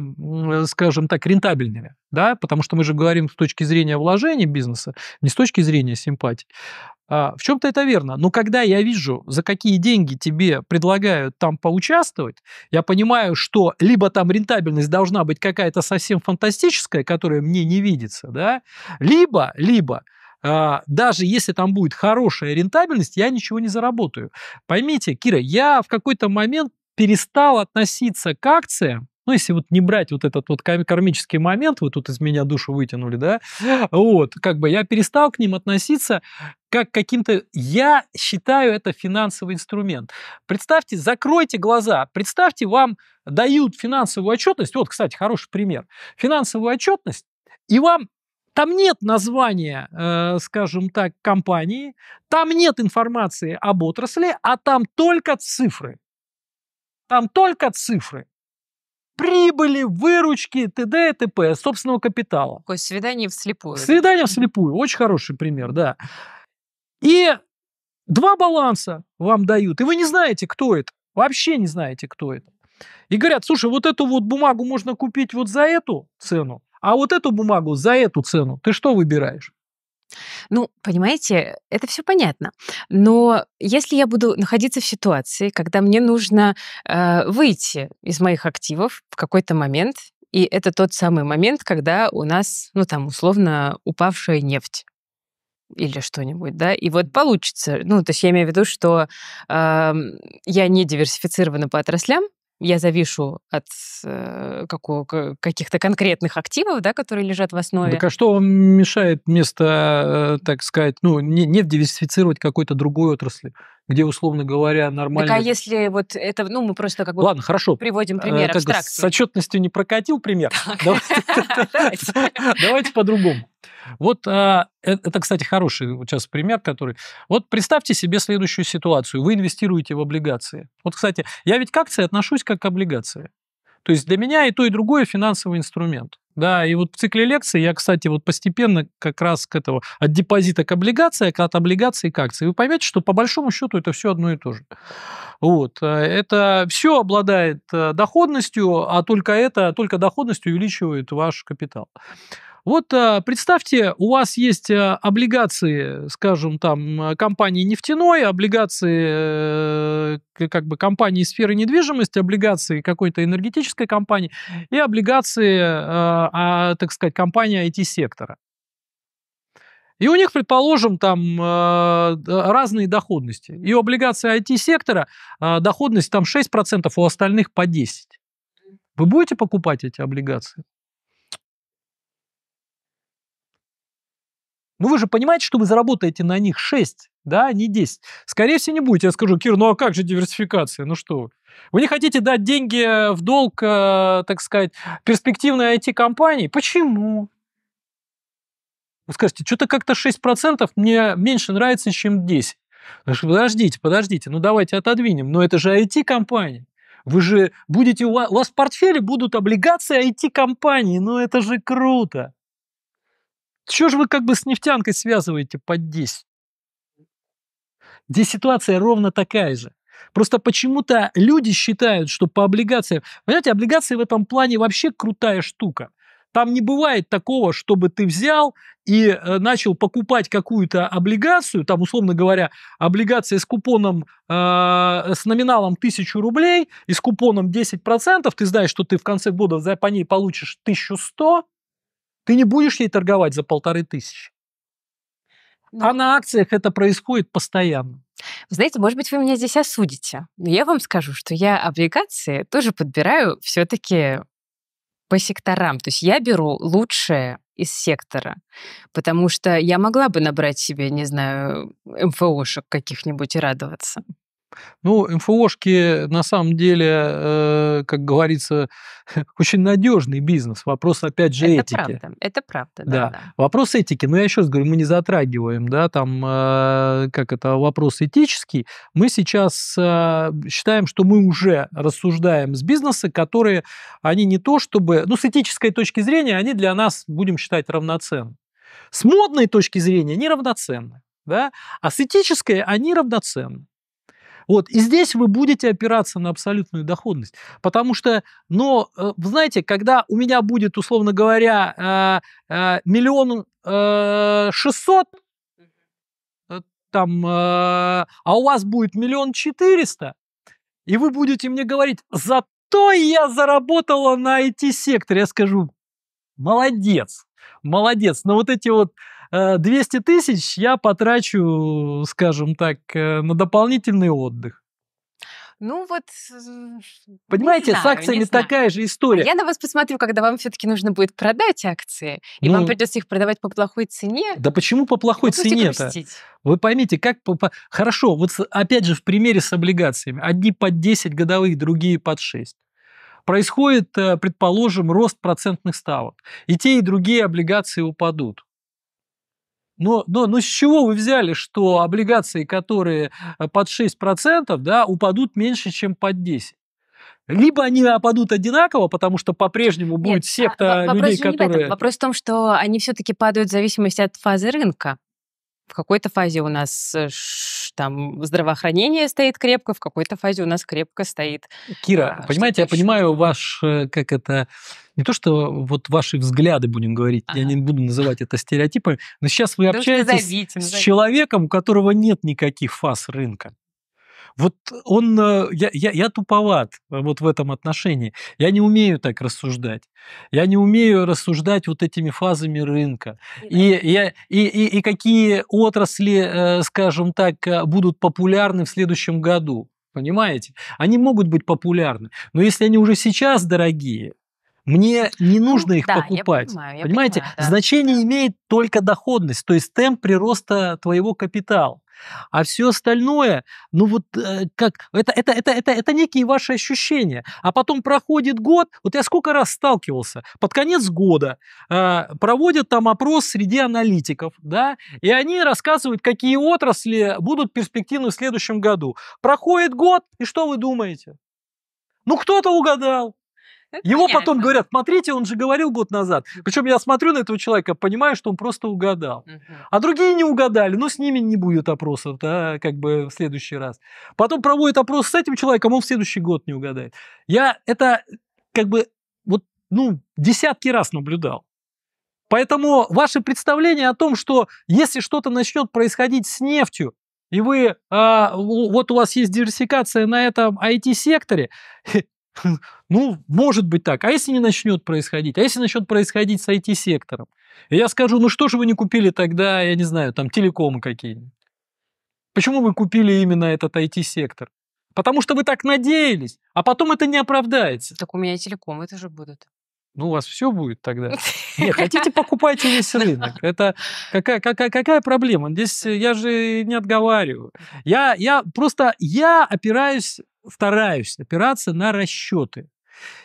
э, скажем так, рентабельными да, потому что мы же говорим с точки зрения вложения бизнеса, не с точки зрения симпатии. А, в чем-то это верно. Но когда я вижу, за какие деньги тебе предлагают там поучаствовать, я понимаю, что либо там рентабельность должна быть какая-то совсем фантастическая, которая мне не видится, да, либо, либо а, даже если там будет хорошая рентабельность, я ничего не заработаю. Поймите, Кира, я в какой-то момент перестал относиться к акциям ну, если вот не брать вот этот вот кармический момент, вы тут из меня душу вытянули, да, вот, как бы я перестал к ним относиться как каким-то... Я считаю это финансовый инструмент. Представьте, закройте глаза, представьте, вам дают финансовую отчетность, вот, кстати, хороший пример, финансовую отчетность, и вам там нет названия, э, скажем так, компании, там нет информации об отрасли, а там только цифры. Там только цифры прибыли, выручки, т.д. и т.п. собственного капитала. Такое свидание вслепую. Свидание вслепую. Очень хороший пример, да. И два баланса вам дают, и вы не знаете, кто это. Вообще не знаете, кто это. И говорят, слушай, вот эту вот бумагу можно купить вот за эту цену, а вот эту бумагу за эту цену. Ты что выбираешь? Ну, понимаете, это все понятно. Но если я буду находиться в ситуации, когда мне нужно э, выйти из моих активов в какой-то момент, и это тот самый момент, когда у нас, ну там, условно, упавшая нефть или что-нибудь, да, и вот получится. Ну, то есть я имею в виду, что э, я не диверсифицирована по отраслям, я завишу от э, каких-то конкретных активов, да, которые лежат в основе. Так а что вам мешает вместо, э, так сказать, ну, не, не диверсифицировать какой-то другой отрасли, где, условно говоря, нормально... Так а если вот это, ну, мы просто как бы Ладно, хорошо. приводим э, пример э, как С отчетностью не прокатил пример. Давайте по-другому. Вот а, Э, это, кстати, хороший сейчас пример, который... Вот представьте себе следующую ситуацию. Вы инвестируете в облигации. Вот, кстати, я ведь к акции отношусь как к облигации. То есть для меня и то, и другое финансовый инструмент. Да, и вот в цикле лекций я, кстати, вот постепенно как раз к этого от депозита к облигации, от облигации к акции. Вы поймете, что по большому счету это все одно и то же. Вот. Э, это все обладает э, доходностью, а только это, только доходность увеличивает ваш капитал. Вот э, представьте, у вас есть э, облигации, скажем, там, э, компании нефтяной, облигации как бы компании сферы недвижимости, облигации какой-то энергетической компании и облигации, а, так сказать, компании IT-сектора. И у них, предположим, там э, разные доходности. И у облигаций IT-сектора э, доходность там 6%, у остальных по 10%. Вы будете покупать эти облигации? Ну вы же понимаете, что вы заработаете на них 6, да, а не 10. Скорее всего, не будете. Я скажу, Кир, ну а как же диверсификация? Ну что? Вы не хотите дать деньги э, в долг, э, так сказать, перспективной IT-компании? Почему? Вы скажете, что-то как-то 6% мне меньше нравится, чем 10. Подождите, подождите, ну давайте отодвинем. Но это же IT-компания. Вы же будете, у вас, у вас в портфеле будут облигации IT-компании. Ну это же круто. Что же вы как бы с нефтянкой связываете под 10? Здесь ситуация ровно такая же. Просто почему-то люди считают, что по облигациям... Понимаете, облигации в этом плане вообще крутая штука. Там не бывает такого, чтобы ты взял и э, начал покупать какую-то облигацию, там, условно говоря, облигация с купоном, э, с номиналом 1000 рублей и с купоном 10%, ты знаешь, что ты в конце года по ней получишь 1100, ты не будешь ей торговать за полторы тысячи. Да. А на акциях это происходит постоянно. Знаете, может быть, вы меня здесь осудите, но я вам скажу, что я облигации тоже подбираю все-таки по секторам. То есть я беру лучшее из сектора, потому что я могла бы набрать себе, не знаю, МФОшек каких-нибудь и радоваться. Ну, МФОшки на самом деле, э, как говорится, очень надежный бизнес. Вопрос, опять же, это этики. Это правда, это правда, да, да. Вопрос этики, но я еще раз говорю, мы не затрагиваем, да, там, э, как это, вопрос этический. Мы сейчас э, считаем, что мы уже рассуждаем с бизнеса, которые, они не то чтобы, ну, с этической точки зрения, они для нас, будем считать, равноценны. С модной точки зрения неравноценны, да, а с этической они равноценны. Вот. И здесь вы будете опираться на абсолютную доходность. Потому что, но, э, вы знаете, когда у меня будет, условно говоря, э, э, миллион шестьсот, там, а у вас будет миллион четыреста, и вы будете мне говорить, зато я заработала на IT-секторе. Я скажу, молодец, молодец. Но вот эти вот 200 э, тысяч я потрачу, скажем так, э, на дополнительный отдых. Ну вот... Э, Понимаете, знаю, с акциями такая же а история. я на вас посмотрю, когда вам все-таки нужно будет продать акции, и ну, вам придется их продавать по плохой цене. Да почему по плохой ну, цене-то? Вы поймите, как... По... Хорошо, вот опять же в примере с облигациями. Одни под 10 годовых, другие под 6 происходит, предположим, рост процентных ставок. И те, и другие облигации упадут. Но, но, но с чего вы взяли, что облигации, которые э, под 6%, да, упадут меньше, чем под 10? Либо они опадут а, одинаково, потому что по-прежнему будет Нет, секта а, людей, которые... Вопрос в том, что они все-таки падают в зависимости от фазы рынка. В какой-то фазе у нас э, там здравоохранение стоит крепко, в какой-то фазе у нас крепко стоит. Кира, а, понимаете, я еще? понимаю ваш, э, как это, не то что вот ваши взгляды, будем говорить, ага. я не буду называть это стереотипами, но сейчас вы да общаетесь зовите, с человеком, у которого нет никаких фаз рынка. Вот он, э, я, я, я туповат э, вот в этом отношении. Я не умею так рассуждать. Я не умею рассуждать вот этими фазами рынка. И, я, и, и, и какие отрасли, э, скажем так, будут популярны в следующем году. Понимаете? Они могут быть популярны. Но если они уже сейчас дорогие, мне не ну, нужно их да, покупать. Я понимаю, я Понимаете, понимаю, да. значение имеет только доходность, то есть темп прироста твоего капитала. А все остальное, ну вот э, как, это, это, это, это, это некие ваши ощущения. А потом проходит год, вот я сколько раз сталкивался, под конец года э, проводят там опрос среди аналитиков, да, и они рассказывают, какие отрасли будут перспективны в следующем году. Проходит год, и что вы думаете? Ну кто-то угадал, его потом говорят, смотрите, он же говорил год назад. Причем я смотрю на этого человека, понимаю, что он просто угадал. Угу. А другие не угадали, но с ними не будет опросов, да, как бы в следующий раз. Потом проводят опрос с этим человеком, он в следующий год не угадает. Я это как бы вот, ну, десятки раз наблюдал. Поэтому ваше представление о том, что если что-то начнет происходить с нефтью, и вы, а, вот у вас есть диверсификация на этом IT-секторе, Ну, может быть так. А если не начнет происходить? А если начнет происходить с IT-сектором? И я скажу, ну что же вы не купили тогда, я не знаю, там телекомы какие-нибудь? Почему вы купили именно этот IT-сектор? Потому что вы так надеялись, а потом это не оправдается. Так у меня и телекомы тоже будут ну, у вас все будет тогда. Нет, хотите, покупайте весь рынок. Это какая, какая, какая проблема? Здесь э, я же не отговариваю. Я, я просто, я опираюсь, стараюсь опираться на расчеты.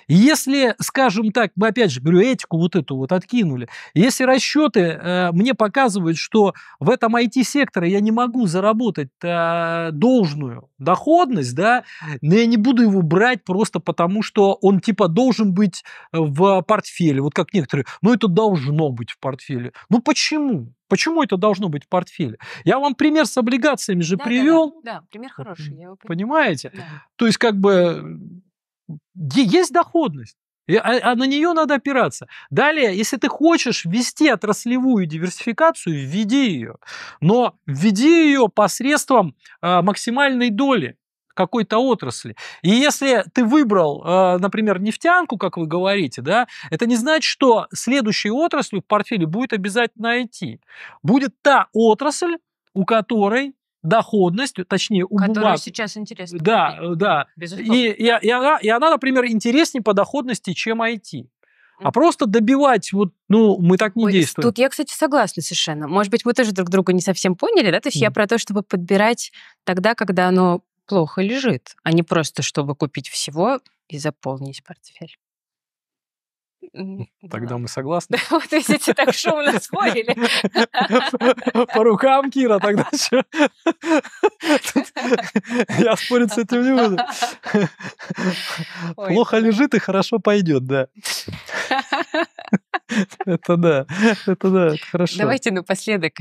Если, скажем так, мы опять же говорю, этику вот эту вот откинули, если расчеты э, мне показывают, что в этом IT-секторе я не могу заработать э, должную доходность, да, но я не буду его брать просто потому, что он типа должен быть в портфеле, вот как некоторые, Но «Ну, это должно быть в портфеле. Ну почему? Почему это должно быть в портфеле? Я вам пример с облигациями же да, привел. Да, да, да, пример хороший. Я его Понимаете? Да. То есть как бы есть доходность. А, а, на нее надо опираться. Далее, если ты хочешь ввести отраслевую диверсификацию, введи ее. Но введи ее посредством а, максимальной доли какой-то отрасли. И если ты выбрал, а, например, нефтянку, как вы говорите, да, это не значит, что следующей отраслью в портфеле будет обязательно IT. Будет та отрасль, у которой доходность, точнее, у Которую бумаг. сейчас интересно. Да, э, да. Безусловно. И, и, и, она, и она, например, интереснее по доходности, чем IT. А просто добивать, вот, ну, мы так не Ой, действуем. Тут я, кстати, согласна совершенно. Может быть, мы тоже друг друга не совсем поняли, да? То есть mm. я про то, чтобы подбирать тогда, когда оно плохо лежит, а не просто, чтобы купить всего и заполнить портфель. Тогда мы согласны. Вот видите, так шумно спорили. По рукам, Кира, тогда что? Я спорить с этим не буду. Плохо лежит и хорошо пойдет, да. Это да, это да, это хорошо. Давайте напоследок.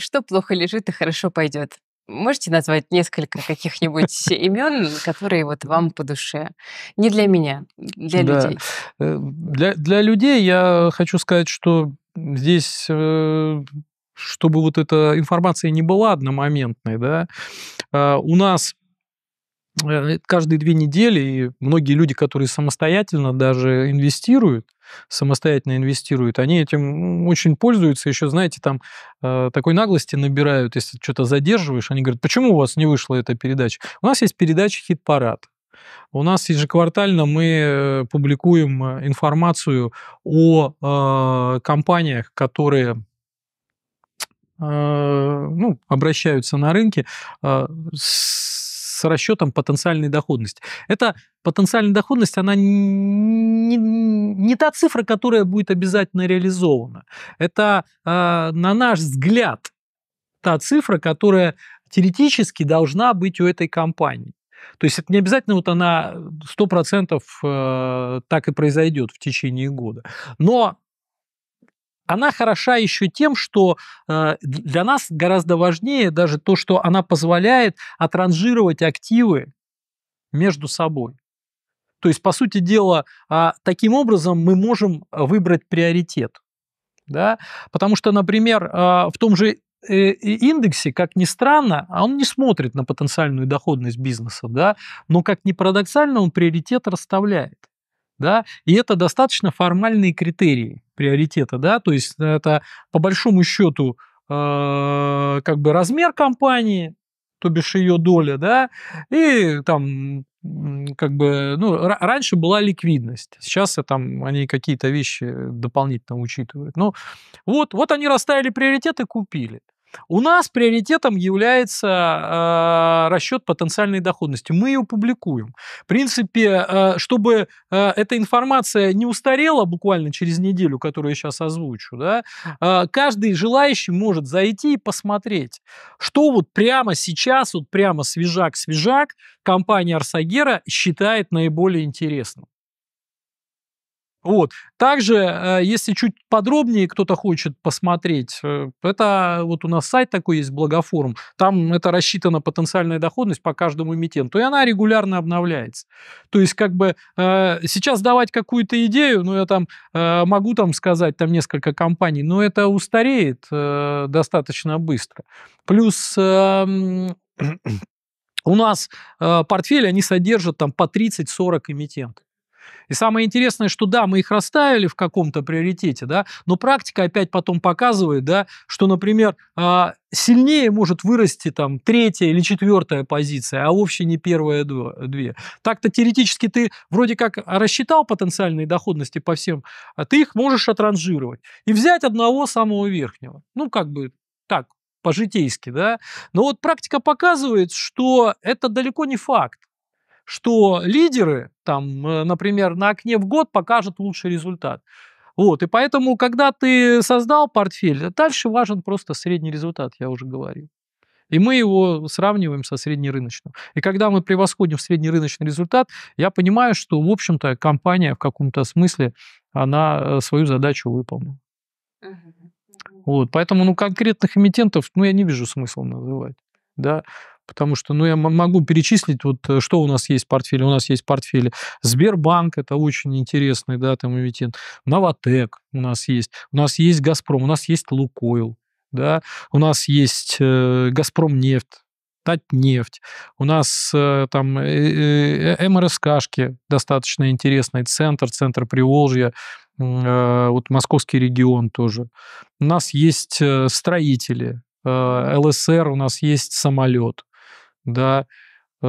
Что плохо лежит и хорошо пойдет? Можете назвать несколько каких-нибудь имен, которые вот вам по душе? Не для меня, для да. людей. Э, для, для людей я хочу сказать, что здесь, э, чтобы вот эта информация не была одномоментной, да, а, у нас Э, каждые две недели, и многие люди, которые самостоятельно даже инвестируют, самостоятельно инвестируют, они этим очень пользуются, еще, знаете, там э, такой наглости набирают, если что-то задерживаешь, они говорят, почему у вас не вышла эта передача? У нас есть передача «Хит-парад», у нас ежеквартально мы э, публикуем э, информацию о э, компаниях, которые э, ну, обращаются на рынке с с расчетом потенциальной доходности. Это потенциальная доходность, она не, не та цифра, которая будет обязательно реализована. Это, а, на наш взгляд, та цифра, которая теоретически должна быть у этой компании. То есть это не обязательно вот она 100% э, так и произойдет в течение года. Но она хороша еще тем, что э, для нас гораздо важнее даже то, что она позволяет отранжировать активы между собой. То есть, по сути дела, а, таким образом мы можем выбрать приоритет. Да? Потому что, например, а, в том же э, индексе, как ни странно, а он не смотрит на потенциальную доходность бизнеса, да? но, как ни парадоксально, он приоритет расставляет да, и это достаточно формальные критерии приоритета, да, то есть это по большому счету э, как бы размер компании, то бишь ее доля, да, и там как бы, ну, раньше была ликвидность, сейчас там они какие-то вещи дополнительно учитывают. Ну, вот, вот они расставили приоритеты, купили. У нас приоритетом является э, расчет потенциальной доходности. Мы ее публикуем. В принципе, э, чтобы э, эта информация не устарела буквально через неделю, которую я сейчас озвучу, да, э, каждый желающий может зайти и посмотреть, что вот прямо сейчас, вот прямо свежак-свежак компания Арсагера считает наиболее интересным. Вот. Также, э, если чуть подробнее кто-то хочет посмотреть, э, это вот у нас сайт такой есть, Благофорум, там это рассчитана потенциальная доходность по каждому эмитенту, и она регулярно обновляется. То есть, как бы, э, сейчас давать какую-то идею, ну, я там могу там сказать, там несколько компаний, но это устареет достаточно быстро. Плюс эм, у нас портфель, они содержат там по 30-40 эмитентов. И самое интересное, что да, мы их расставили в каком-то приоритете, да, но практика опять потом показывает, да, что, например, а, сильнее может вырасти там третья или четвертая позиция, а вовсе не первая две. Так-то теоретически ты вроде как рассчитал потенциальные доходности по всем, а ты их можешь отранжировать и взять одного самого верхнего. Ну, как бы так, по-житейски, да. Но вот практика показывает, что это далеко не факт что лидеры, там, э, например, на окне в год покажут лучший результат. Вот, и поэтому, когда ты создал портфель, э, дальше важен просто средний результат, я уже говорил. И мы его сравниваем со среднерыночным. И когда мы превосходим среднерыночный результат, я понимаю, что, в общем-то, компания в каком-то смысле, она э, свою задачу выполнила. Вот, поэтому, ну, конкретных эмитентов, ну, я не вижу смысла называть, да потому что, ну, я могу перечислить, вот, э, что у нас есть в портфеле. У нас есть в портфеле Сбербанк, это очень интересный, да, там, эмитент. Новотек у нас есть. У нас есть Газпром, у нас есть Лукойл, да. У нас есть э, Газпромнефть, Татнефть. У нас э, там э, э, э МРСКшки достаточно интересный центр, центр Приволжья, э, вот московский регион тоже. У нас есть э, строители, ЛСР, у нас есть самолет да, э,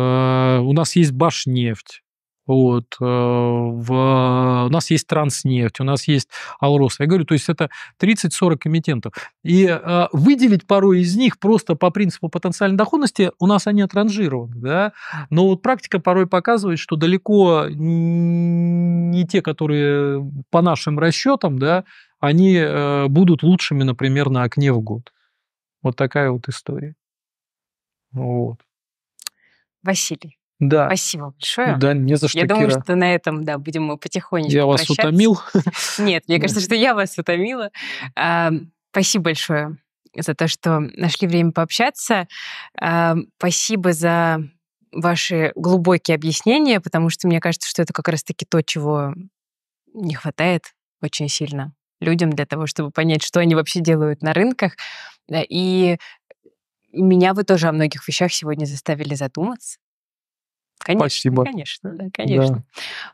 у нас есть башнефть, вот, э, в, у нас есть транснефть, у нас есть Алрос. Я говорю, то есть это 30-40 эмитентов. И э, выделить пару из них просто по принципу потенциальной доходности, у нас они отранжированы, да, но вот практика порой показывает, что далеко не те, которые по нашим расчетам, да, они э, будут лучшими, например, на окне в год. Вот такая вот история. Вот. Василий. Да. Спасибо большое. Да, не за что, Я думаю, Кира. что на этом, да, будем мы потихонечку Я вас прощаться. утомил? Нет, мне кажется, что я вас утомила. Спасибо большое за то, что нашли время пообщаться. Спасибо за ваши глубокие объяснения, потому что мне кажется, что это как раз-таки то, чего не хватает очень сильно людям для того, чтобы понять, что они вообще делают на рынках. И меня вы тоже о многих вещах сегодня заставили задуматься. Конечно, спасибо. Конечно, да, конечно. Да.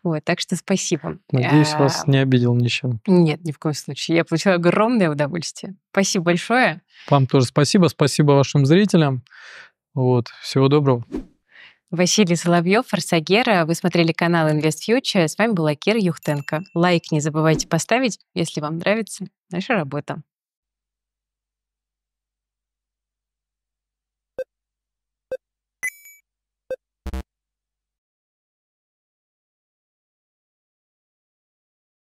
Вот, так что спасибо. Надеюсь, а, вас не обидел ничем. Нет, ни в коем случае. Я получила огромное удовольствие. Спасибо большое. Вам тоже спасибо. Спасибо вашим зрителям. Вот, всего доброго. Василий Соловьев, Арсагера, Вы смотрели канал Invest Future. С вами была Кира Юхтенко. Лайк не забывайте поставить, если вам нравится наша работа.